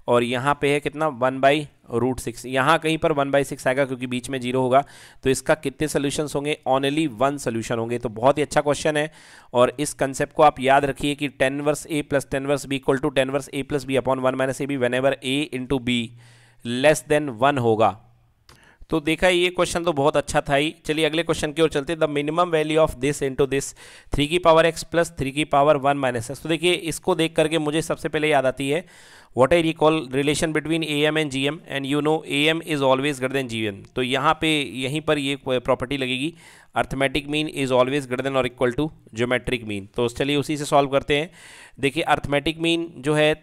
और यहाँ पे है कितना वन बाई रूट सिक्स यहाँ कहीं पर वन बाई सिक्स आएगा क्योंकि बीच में जीरो होगा तो इसका कितने सोल्यूशन होंगे ऑनली वन सोल्यूशन होंगे तो बहुत ही अच्छा क्वेश्चन है और इस कंसेप्ट को आप याद रखिए कि tan verse A plus ten verse B equal to tan verse A plus B upon one minus A B whenever A into B less than one होगा तो देखा ये क्वेश्चन तो बहुत अच्छा था ही चलिए अगले क्वेश्चन की ओर चलते the minimum value of this into this three की पावर एक्स प्लस थ्री की पावर वन माइनस एक्स तो देखिए इसको देख करके मुझे सबसे पहले याद आती है what I recall relation between A M and G M and you know A M is always greater than G M तो यहाँ पे यहीं पर ये प्रॉपर्टी लगेगी arithmetic mean is always greater than और इक्वल टू ज्योमेट्रिक मीन तो चलिए उसी से सॉल्व करते हैं देखिए अर्थमेटिक मीन जो है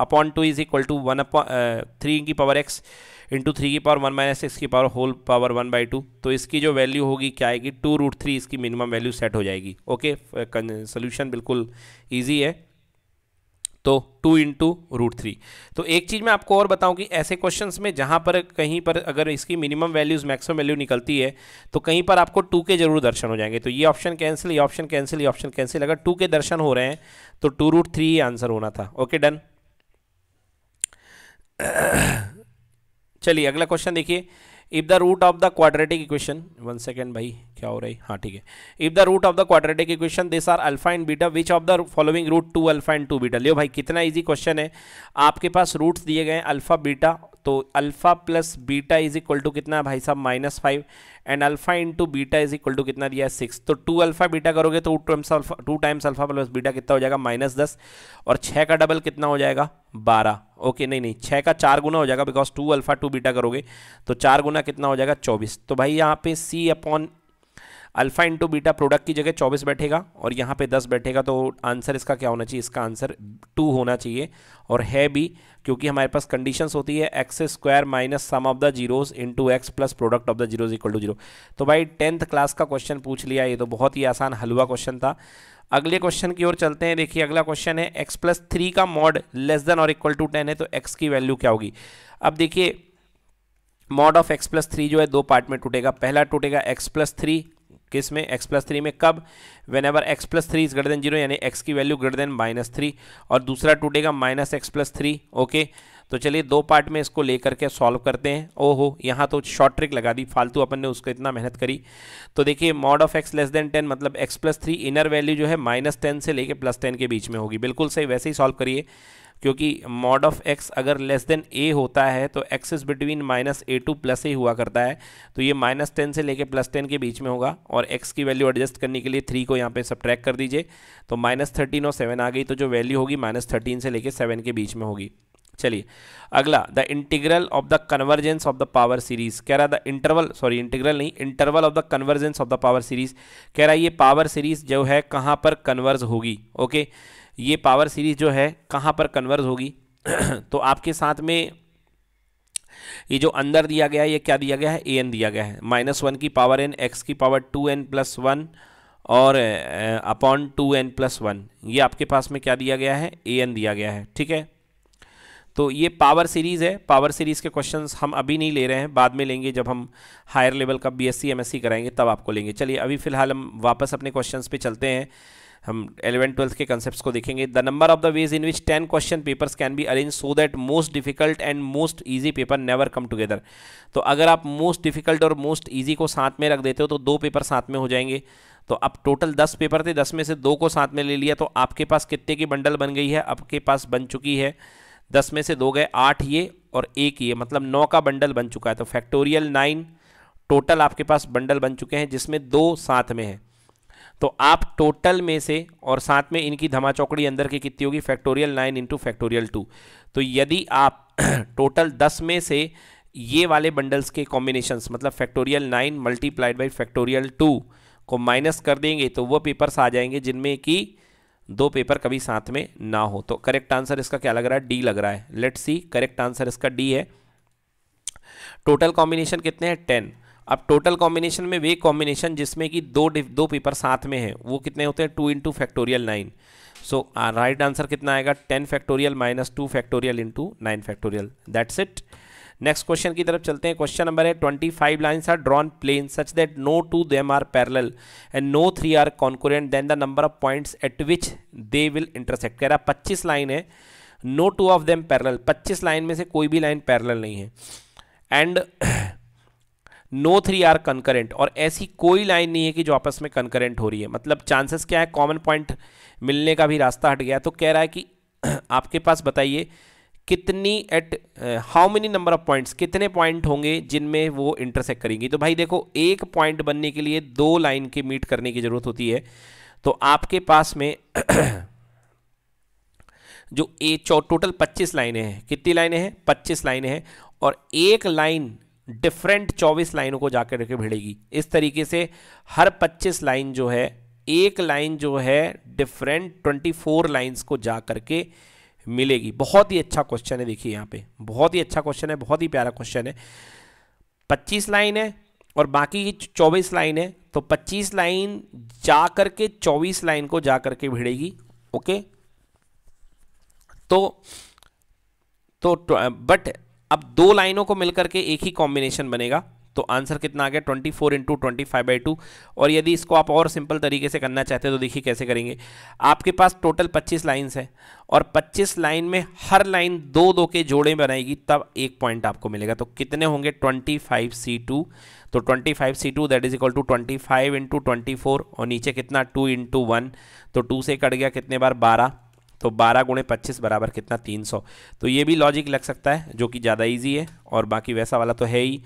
upon two is equal to one upon three की पावर एक्स इंटू थ्री की पावर वन माइनस एक्स की power whole power one by two तो इसकी जो वैल्यू होगी क्या आएगी टू रूट थ्री इसकी मिनिमम वैल्यू सेट हो जाएगी ओके सोल्यूशन uh, बिल्कुल ईजी है तो टू इंटू रूट थ्री तो एक चीज़ मैं आपको और बताऊं कि ऐसे क्वेश्चंस में जहां पर कहीं पर अगर इसकी मिनिमम वैल्यूज मैक्सिमम वैल्यू निकलती है तो कहीं पर आपको टू के जरूर दर्शन हो जाएंगे तो ये ऑप्शन कैंसिल ये ऑप्शन कैंसिल ये ऑप्शन कैंसिल अगर टू के दर्शन हो रहे हैं तो टू रूट थ्री आंसर होना था ओके डन चलिए अगला क्वेश्चन देखिए if the root of the quadratic equation one second भाई क्या हो रही हाँ ठीक है if the root of the quadratic equation this are alpha and beta which of the following root two alpha and two beta लियो भाई कितना इजी क्वेश्चन है आपके पास रूट्स दिए गए अल्फा बीटा तो alpha plus beta is equal to कितना भाई साहब minus five and alpha into beta is equal to कितना दिया है सिक्स तो टू अल्फ़ा बीटा करोगे तो two times alpha plus beta कितना हो जाएगा माइनस दस और छः का डबल कितना हो जाएगा बारह ओके नहीं नहीं छः का चार गुना हो जाएगा because two alpha two beta करोगे तो चार गुना कितना हो जाएगा चौबीस तो भाई यहाँ पे C upon alpha into beta product की जगह चौबीस बैठेगा और यहाँ पे दस बैठेगा तो आंसर इसका क्या होना चाहिए इसका आंसर टू होना चाहिए और है भी क्योंकि हमारे पास कंडीशंस होती है X square minus sum of the zeros into X plus product of the zeros equal to zero तो भाई टेंथ क्लास का क्वेश्चन पूछ लिया ये तो बहुत ही आसान हलवा क्वेश्चन था अगले क्वेश्चन की ओर चलते हैं देखिए अगला क्वेश्चन है एक्स प्लस थ्री का मॉड लेस देन और इक्वल टू टेन है तो एक्स की वैल्यू क्या होगी अब देखिए mod of x plus three जो है दो पार्ट में टूटेगा पहला टूटेगा एक्स प्लस थ्री किस में एक्स प्लस थ्री में कब whenever X plus three is greater than zero यानी एक्स की value greater than minus three और दूसरा टूटेगा minus X plus three okay तो चलिए दो पार्ट में इसको लेकर के सॉल्व करते हैं ओ हो यहाँ तो शॉर्ट ट्रिक लगा दी फालतू अपन ने उसको इतना मेहनत करी तो देखिए mod of x less than ten मतलब X plus three inner value जो है माइनस टेन से लेके प्लस टेन के बीच में होगी बिल्कुल सही वैसे ही सॉल्व करिए क्योंकि मॉड ऑफ एक्स अगर लेस देन ए होता है तो x is between minus A to plus A हुआ करता है तो ये माइनस टेन से लेके प्लस टेन के बीच में होगा और एक्स की वैल्यू एडजस्ट करने के लिए थ्री को यहाँ पे सब्ट्रैक कर दीजिए तो माइनस थर्टीन और सेवन आ गई तो जो वैल्यू होगी माइनस थर्टीन से लेके सेवन के बीच में होगी चलिए अगला the integral of the convergence of the power series कह रहा है द इंटरवल सॉरी इंटीग्रल नहीं interval of the convergence of the power series कह रहा है ये पावर सीरीज जो है कहाँ पर कन्वर्ज होगी ओके okay? ये पावर सीरीज जो है कहाँ पर कन्वर्ज होगी तो आपके साथ में ये जो अंदर दिया गया है ये क्या दिया गया है ए एन दिया गया है माइनस वन की पावर एन एक्स की power two N plus one और upon two N plus one ये आपके पास में क्या दिया गया है ए एन दिया गया है ठीक है तो ये पावर सीरीज़ है पावर सीरीज़ के क्वेश्चंस हम अभी नहीं ले रहे हैं बाद में लेंगे जब हम हायर लेवल का बीएससी एमएससी कराएंगे तब आपको लेंगे चलिए अभी फ़िलहाल हम वापस अपने क्वेश्चंस पे चलते हैं हम एलेवन ट्वेल्थ के कंसेप्ट को देखेंगे the number of the ways in which ten question papers can be arrange so that most difficult and most easy paper never come together तो अगर आप मोस्ट डिफिकल्ट और मोस्ट ईजी को साथ में रख देते हो तो दो पेपर साथ में हो जाएंगे तो अब टोटल दस पेपर थे दस में से दो को साथ में ले लिया तो आपके पास कितने की बंडल बन गई है आपके पास बन चुकी है दस में से दो गए आठ ये और एक ये मतलब नौ का बंडल बन चुका है तो फैक्टोरियल नाइन टोटल आपके पास बंडल बन चुके हैं जिसमें दो साथ में है तो आप टोटल में से और साथ में इनकी धमा चौकड़ी अंदर की कितनी होगी factorial nine into factorial two तो यदि आप टोटल दस में से ये वाले बंडल्स के कॉम्बिनेशंस मतलब factorial nine multiplied by factorial two को माइनस कर देंगे तो वो पेपर्स आ जाएंगे जिनमें कि दो पेपर कभी साथ में ना हो तो करेक्ट आंसर इसका क्या लग रहा है डी लग रहा है लेट सी करेक्ट आंसर इसका डी है टोटल कॉम्बिनेशन कितने हैं टेन अब टोटल कॉम्बिनेशन में वे कॉम्बिनेशन जिसमें कि दो दो पेपर साथ में हैं वो कितने होते हैं two into factorial nine so right answer कितना आएगा ten factorial minus two factorial into nine factorial that's it next question की तरफ चलते हैं क्वेश्चन नंबर है twenty five lines are drawn plane such that no two them are parallel and no three are concurrent then the number of points at which they will intersect कह रहा है पच्चीस line है no two of them parallel पच्चीस line में से कोई भी लाइन पैरल नहीं है and no three are concurrent और ऐसी कोई लाइन नहीं है कि जो आपस में कंकरेंट हो रही है मतलब चांसेस क्या है कॉमन पॉइंट मिलने का भी रास्ता हट गया तो कह रहा है कि आपके पास बताइए कितनी at how many number of points कितने पॉइंट होंगे जिनमें वो इंटरसेक्ट करेंगी तो भाई देखो एक पॉइंट बनने के लिए दो लाइन के मीट करने की ज़रूरत होती है तो आपके पास में जो ए टोटल 25 लाइनें हैं कितनी लाइनें हैं 25 लाइनें हैं और एक लाइन डिफरेंट 24 लाइनों को जाकर के भिड़ेगी इस तरीके से हर 25 लाइन जो है एक लाइन जो है डिफरेंट 24 लाइंस को जा करके मिलेगी बहुत ही अच्छा क्वेश्चन है देखिए यहाँ पे बहुत ही अच्छा क्वेश्चन है बहुत ही प्यारा क्वेश्चन है 25 लाइन है और बाकी की 24 लाइन है तो 25 लाइन जा करके 24 लाइन को जा करके भिड़ेगी ओके तो तो बट अब दो लाइनों को मिलकर के एक ही कॉम्बिनेशन बनेगा तो आंसर कितना आ गया twenty four into twenty five by two और यदि इसको आप और सिंपल तरीके से करना चाहते हैं तो देखिए कैसे करेंगे आपके पास टोटल पच्चीस लाइन्स हैं और पच्चीस लाइन में हर लाइन दो दो के जोड़े बनाएगी तब एक पॉइंट आपको मिलेगा तो कितने होंगे ट्वेंटी फाइव सी टू तो twenty five C two that is equal to twenty five into twenty four और नीचे कितना टू इंटू वन तो टू से कट गया कितने बार बारह तो बारह गुणे पच्चीस बराबर कितना तीन सौ तो ये भी लॉजिक लग सकता है जो कि ज़्यादा ईजी है और बाकी वैसा वाला तो है ही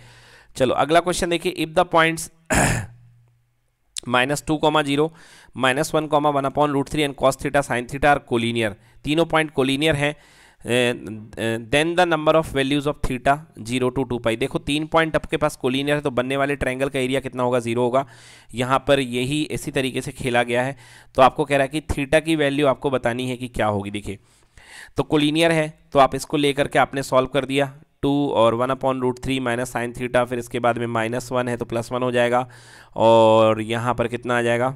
चलो अगला क्वेश्चन देखिए if the points minus two comma zero minus one comma one upon root three and cos theta sine theta और कोलिनियर तीनों पॉइंट कोलिनियर हैं then the number of values of theta zero to two pi देखो तीन point आपके पास collinear है तो बनने वाले ट्रायंगल का एरिया कितना होगा जीरो होगा यहाँ पर यही इसी तरीके से खेला गया है तो आपको कह रहा है कि थीटा की वैल्यू आपको बतानी है कि क्या होगी देखिए तो कोलिनियर है तो आप इसको लेकर के आपने सॉल्व कर दिया टू और one upon root three minus sine theta फिर इसके बाद में माइनस वन है तो प्लस वन हो जाएगा और यहाँ पर कितना आ जाएगा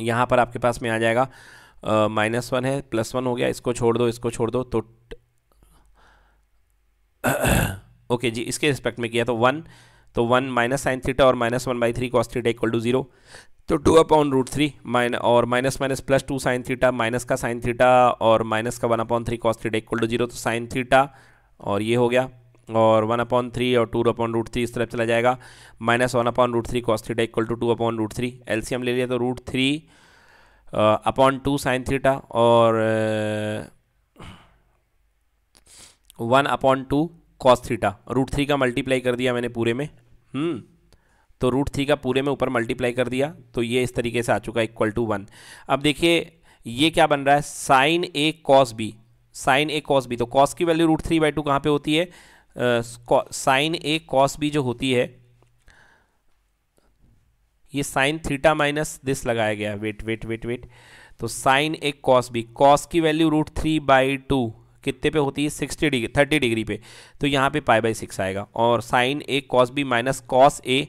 यहाँ पर आपके पास में आ जाएगा माइनस वन है प्लस वन हो गया इसको छोड़ दो इसको छोड़ दो तो ओके जी इसके रिस्पेक्ट में किया तो वन तो वन माइनस साइन थीटा और minus one by three cos theta equal to zero तो two upon root three mine और minus minus plus two sine theta minus का साइन थीटा और माइनस का one upon three cos theta equal to zero तो sine theta और ये हो गया और वन अपॉन थ्री और टू अपॉन रूट थ्री इस तरफ चला जाएगा minus one upon root three cos theta equal to two upon root three LCM ले लिया तो root three upon two sine theta और one upon two cos theta root three का multiply कर दिया मैंने पूरे में हम्म तो रूट थ्री का पूरे में ऊपर मल्टीप्लाई कर दिया तो ये इस तरीके से आ चुका है इक्वल टू वन अब देखिए ये क्या बन रहा है sine A cos B sine A cos B तो कॉस की value root three by two कहाँ पर होती है साइन ए कॉस बी जो होती है ये साइन थीटा माइनस दिस लगाया गया वेट वेट वेट वेट तो साइन एक कॉस भी कॉस की value root three by two कितने पे होती है सिक्सटी डिग्री थर्टी डिग्री पे तो यहाँ पे पाई बाई सिक्स आएगा और sine A cos B minus cos A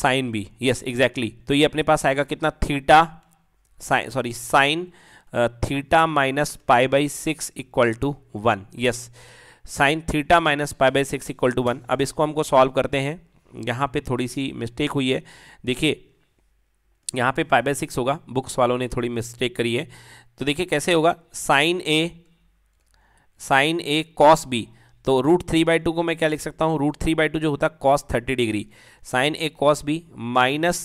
sine B yes exactly तो ये अपने पास आएगा कितना theta sine sorry sine theta minus pi by six equal to one yes sine theta minus pi by six equal to one अब इसको हमको solve करते हैं यहाँ पे थोड़ी सी मिस्टेक हुई है देखिए यहाँ पे पाई बाई सिक्स होगा बुक्स वालों ने थोड़ी मिस्टेक करी है तो देखिए कैसे होगा sine A sine A cos B तो रूट थ्री बाई टू को मैं क्या लिख सकता हूँ रूट थ्री बाई टू जो होता है cos thirty degree sine A cos B minus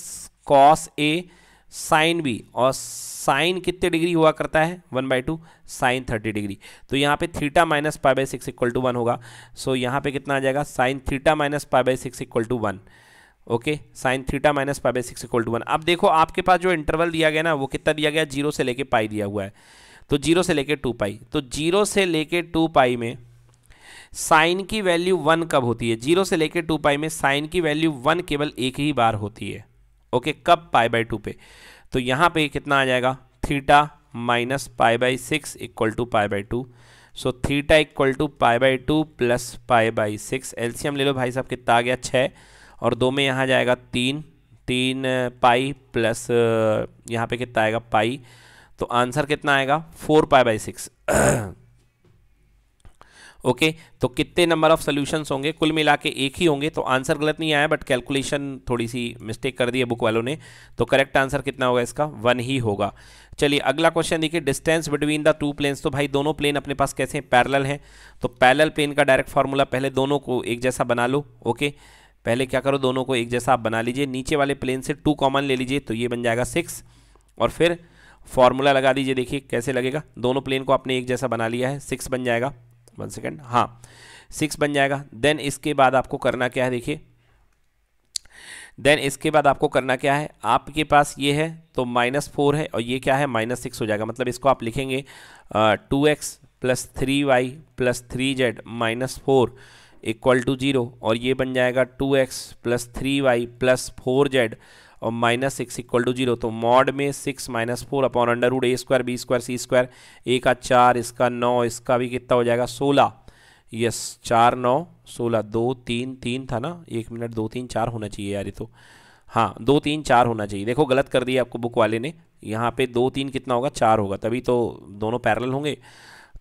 cos A sine B और साइन कितने डिग्री हुआ करता है one by two sine thirty degree तो यहाँ पे theta minus pi by six equal to one होगा सो यहाँ पे कितना आ जाएगा sine theta minus pi by six equal to one okay sine theta minus pi by six equal to one अब देखो आपके पास जो इंटरवल दिया गया ना वो कितना दिया गया जीरो से लेके पाई दिया हुआ है तो जीरो से लेके टू पाई तो जीरो से लेके टू पाई में साइन की वैल्यू वन कब होती है जीरो से लेके टू पाई में साइन की वैल्यू वन केवल एक ही बार होती है ओके कब पाई बाई टू पे तो यहाँ पे कितना आ जाएगा theta minus pi by six equal to pi by two so theta equal to pi by two plus pi by six LCM ले लो भाई साहब कितना आ गया छः और दो में यहाँ जाएगा तीन तीन पाई प्लस यहाँ पे कितना आएगा पाई तो आंसर कितना आएगा four pi by six okay तो कितने नंबर ऑफ सोल्यूशंस होंगे कुल मिला के एक ही होंगे तो आंसर गलत नहीं आया बट कैलकुलेशन थोड़ी सी मिस्टेक कर दी है बुक वालों ने तो करेक्ट आंसर कितना होगा इसका वन ही होगा चलिए अगला क्वेश्चन देखिए distance between the two planes तो भाई दोनों प्लेन अपने पास कैसे हैं पैरल हैं तो पैरल प्लेन का डायरेक्ट फार्मूला पहले दोनों को एक जैसा बना लो ओके पहले क्या करो दोनों को एक जैसा आप बना लीजिए नीचे वाले प्लेन से टू कॉमन ले लीजिए तो ये बन जाएगा सिक्स और फिर फॉर्मूला लगा दीजिए देखिए कैसे लगेगा दोनों प्लेन को आपने एक जैसा बना लिया है सिक्स बन जाएगा वन सेकेंड हाँ सिक्स बन जाएगा देन इसके बाद आपको करना क्या है देखिए देन इसके बाद आपको करना क्या है आपके पास ये है तो माइनस फोर है और ये क्या है माइनस सिक्स हो जाएगा मतलब इसको आप लिखेंगे two x plus three y plus three z minus four equal to zero और ये बन जाएगा two x plus three y plus four z और minus six equal to zero तो मॉड में six minus four upon under root a square B square C square a का चार इसका नौ इसका भी कितना हो जाएगा सोलह यस चार नौ सोलह दो तीन तीन था ना एक मिनट दो तीन चार होना चाहिए यार ये तो हाँ दो तीन चार होना चाहिए देखो गलत कर दिया आपको बुक वाले ने यहाँ पे दो तीन कितना होगा चार होगा तभी तो दोनों पैरल होंगे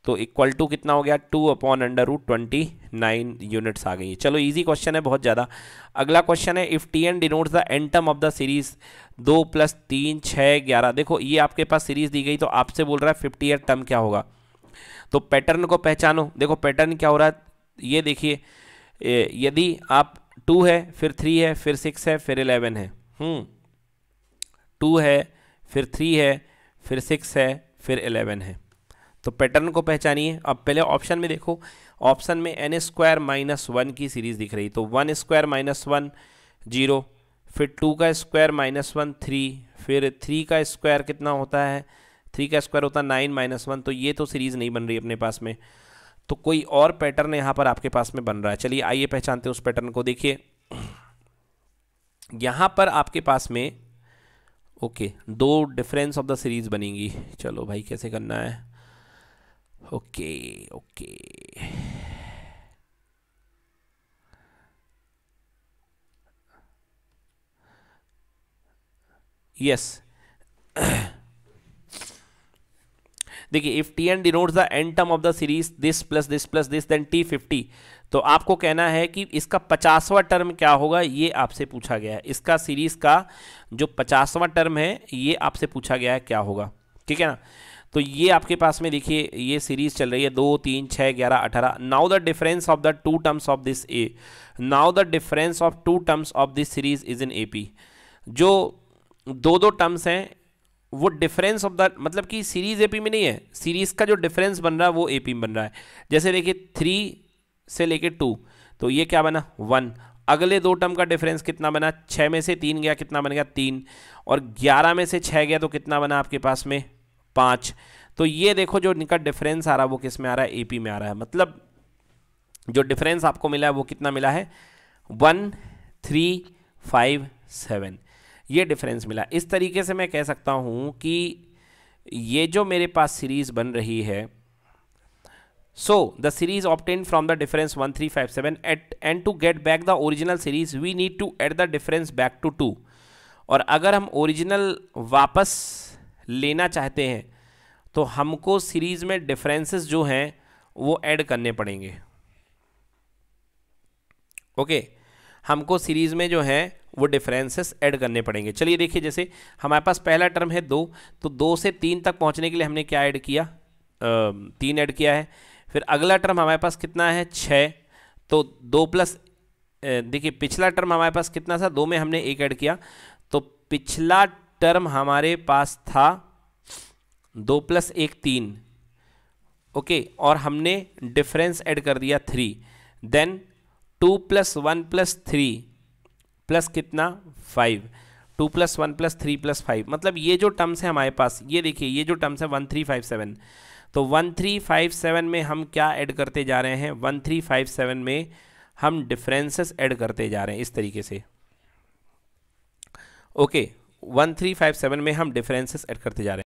तो इक्वल टू कितना हो गया two upon under root twenty nine units आ गई चलो इजी क्वेश्चन है बहुत ज़्यादा अगला क्वेश्चन है if T N denotes the nth term of the series दो प्लस तीन छः ग्यारह देखो ये आपके पास सीरीज दी गई तो आपसे बोल रहा है फिफ्टी ईयर टर्म क्या होगा तो पैटर्न को पहचानो देखो पैटर्न क्या हो रहा है ये देखिए यदि आप टू है फिर थ्री है फिर सिक्स है फिर इलेवन है टू हम्म। है फिर थ्री है फिर सिक्स है फिर इलेवन है तो पैटर्न को पहचानिए अब पहले ऑप्शन में देखो ऑप्शन में एन स्क्वायर माइनस वन की सीरीज़ दिख रही तो one square minus one zero फिर टू का स्क्वायर माइनस वन थ्री फिर थ्री का स्क्वायर कितना होता है थ्री का स्क्वायर होता है नाइन माइनस वन तो ये तो सीरीज़ नहीं बन रही अपने पास में तो कोई और पैटर्न यहाँ पर आपके पास में बन रहा है चलिए आइए पहचानते हैं उस पैटर्न को देखिए यहाँ पर आपके पास में ओके दो डिफरेंस ऑफ द सीरीज़ बनेगी चलो भाई कैसे करना है ओके ओके यस देखिए if T N denote the nth term of the series this plus this plus this then T fifty तो आपको कहना है कि इसका पचासवा टर्म क्या होगा ये आपसे पूछा गया है इसका सीरीज का जो पचासवा टर्म है ये आपसे पूछा गया है क्या होगा ठीक है ना तो ये आपके पास में देखिए ये सीरीज चल रही है दो तीन छः ग्यारह अठारह now the difference of the two terms of this uh now the difference of two terms of this series is in A P जो दो दो टर्म्स हैं वो डिफरेंस ऑफ द मतलब कि सीरीज एपी में नहीं है सीरीज का जो डिफरेंस बन रहा है वो एपी में बन रहा है जैसे देखिए थ्री से लेके टू तो ये क्या बना वन अगले दो टर्म का डिफरेंस कितना बना छः में से तीन गया कितना बन गया तीन और ग्यारह में से छः गया तो कितना बना आपके पास में पाँच तो ये देखो जो इनका डिफरेंस आ रहा है वो किस में आ रहा है एपी में आ रहा है मतलब जो डिफरेंस आपको मिला है वो कितना मिला है वन थ्री फाइव सेवन ये डिफरेंस मिला इस तरीके से मैं कह सकता हूँ कि ये जो मेरे पास सीरीज़ बन रही है so the series obtained from the difference one three five seven eight and to get back the original series we need to add the difference back to two और अगर हम ओरिजिनल वापस लेना चाहते हैं तो हमको सीरीज़ में डिफरेंसेस जो हैं वो ऐड करने पड़ेंगे ओके हमको सीरीज़ में जो है वो डिफरेंसेस ऐड करने पड़ेंगे चलिए देखिए जैसे हमारे पास पहला टर्म है दो तो दो से तीन तक पहुंचने के लिए हमने क्या ऐड किया आ, तीन ऐड किया है फिर अगला टर्म हमारे पास कितना है छः तो दो प्लस देखिए पिछला टर्म हमारे पास कितना था दो में हमने एक ऐड किया तो पिछला टर्म हमारे पास था दो प्लस एक तीन ओके और हमने डिफरेंस ऐड कर दिया three then two plus one plus three plus कितना five two plus one plus three plus five मतलब ये जो टर्म्स है हमारे पास ये देखिए ये जो टर्म्स है वन थ्री फाइव सेवन तो वन थ्री फाइव सेवन में हम क्या ऐड करते जा रहे हैं वन थ्री फाइव सेवन में हम डिफरेंसेस ऐड करते जा रहे हैं इस तरीके से okay okay. One three five seven में हम डिफरेंसेस ऐड करते जा रहे हैं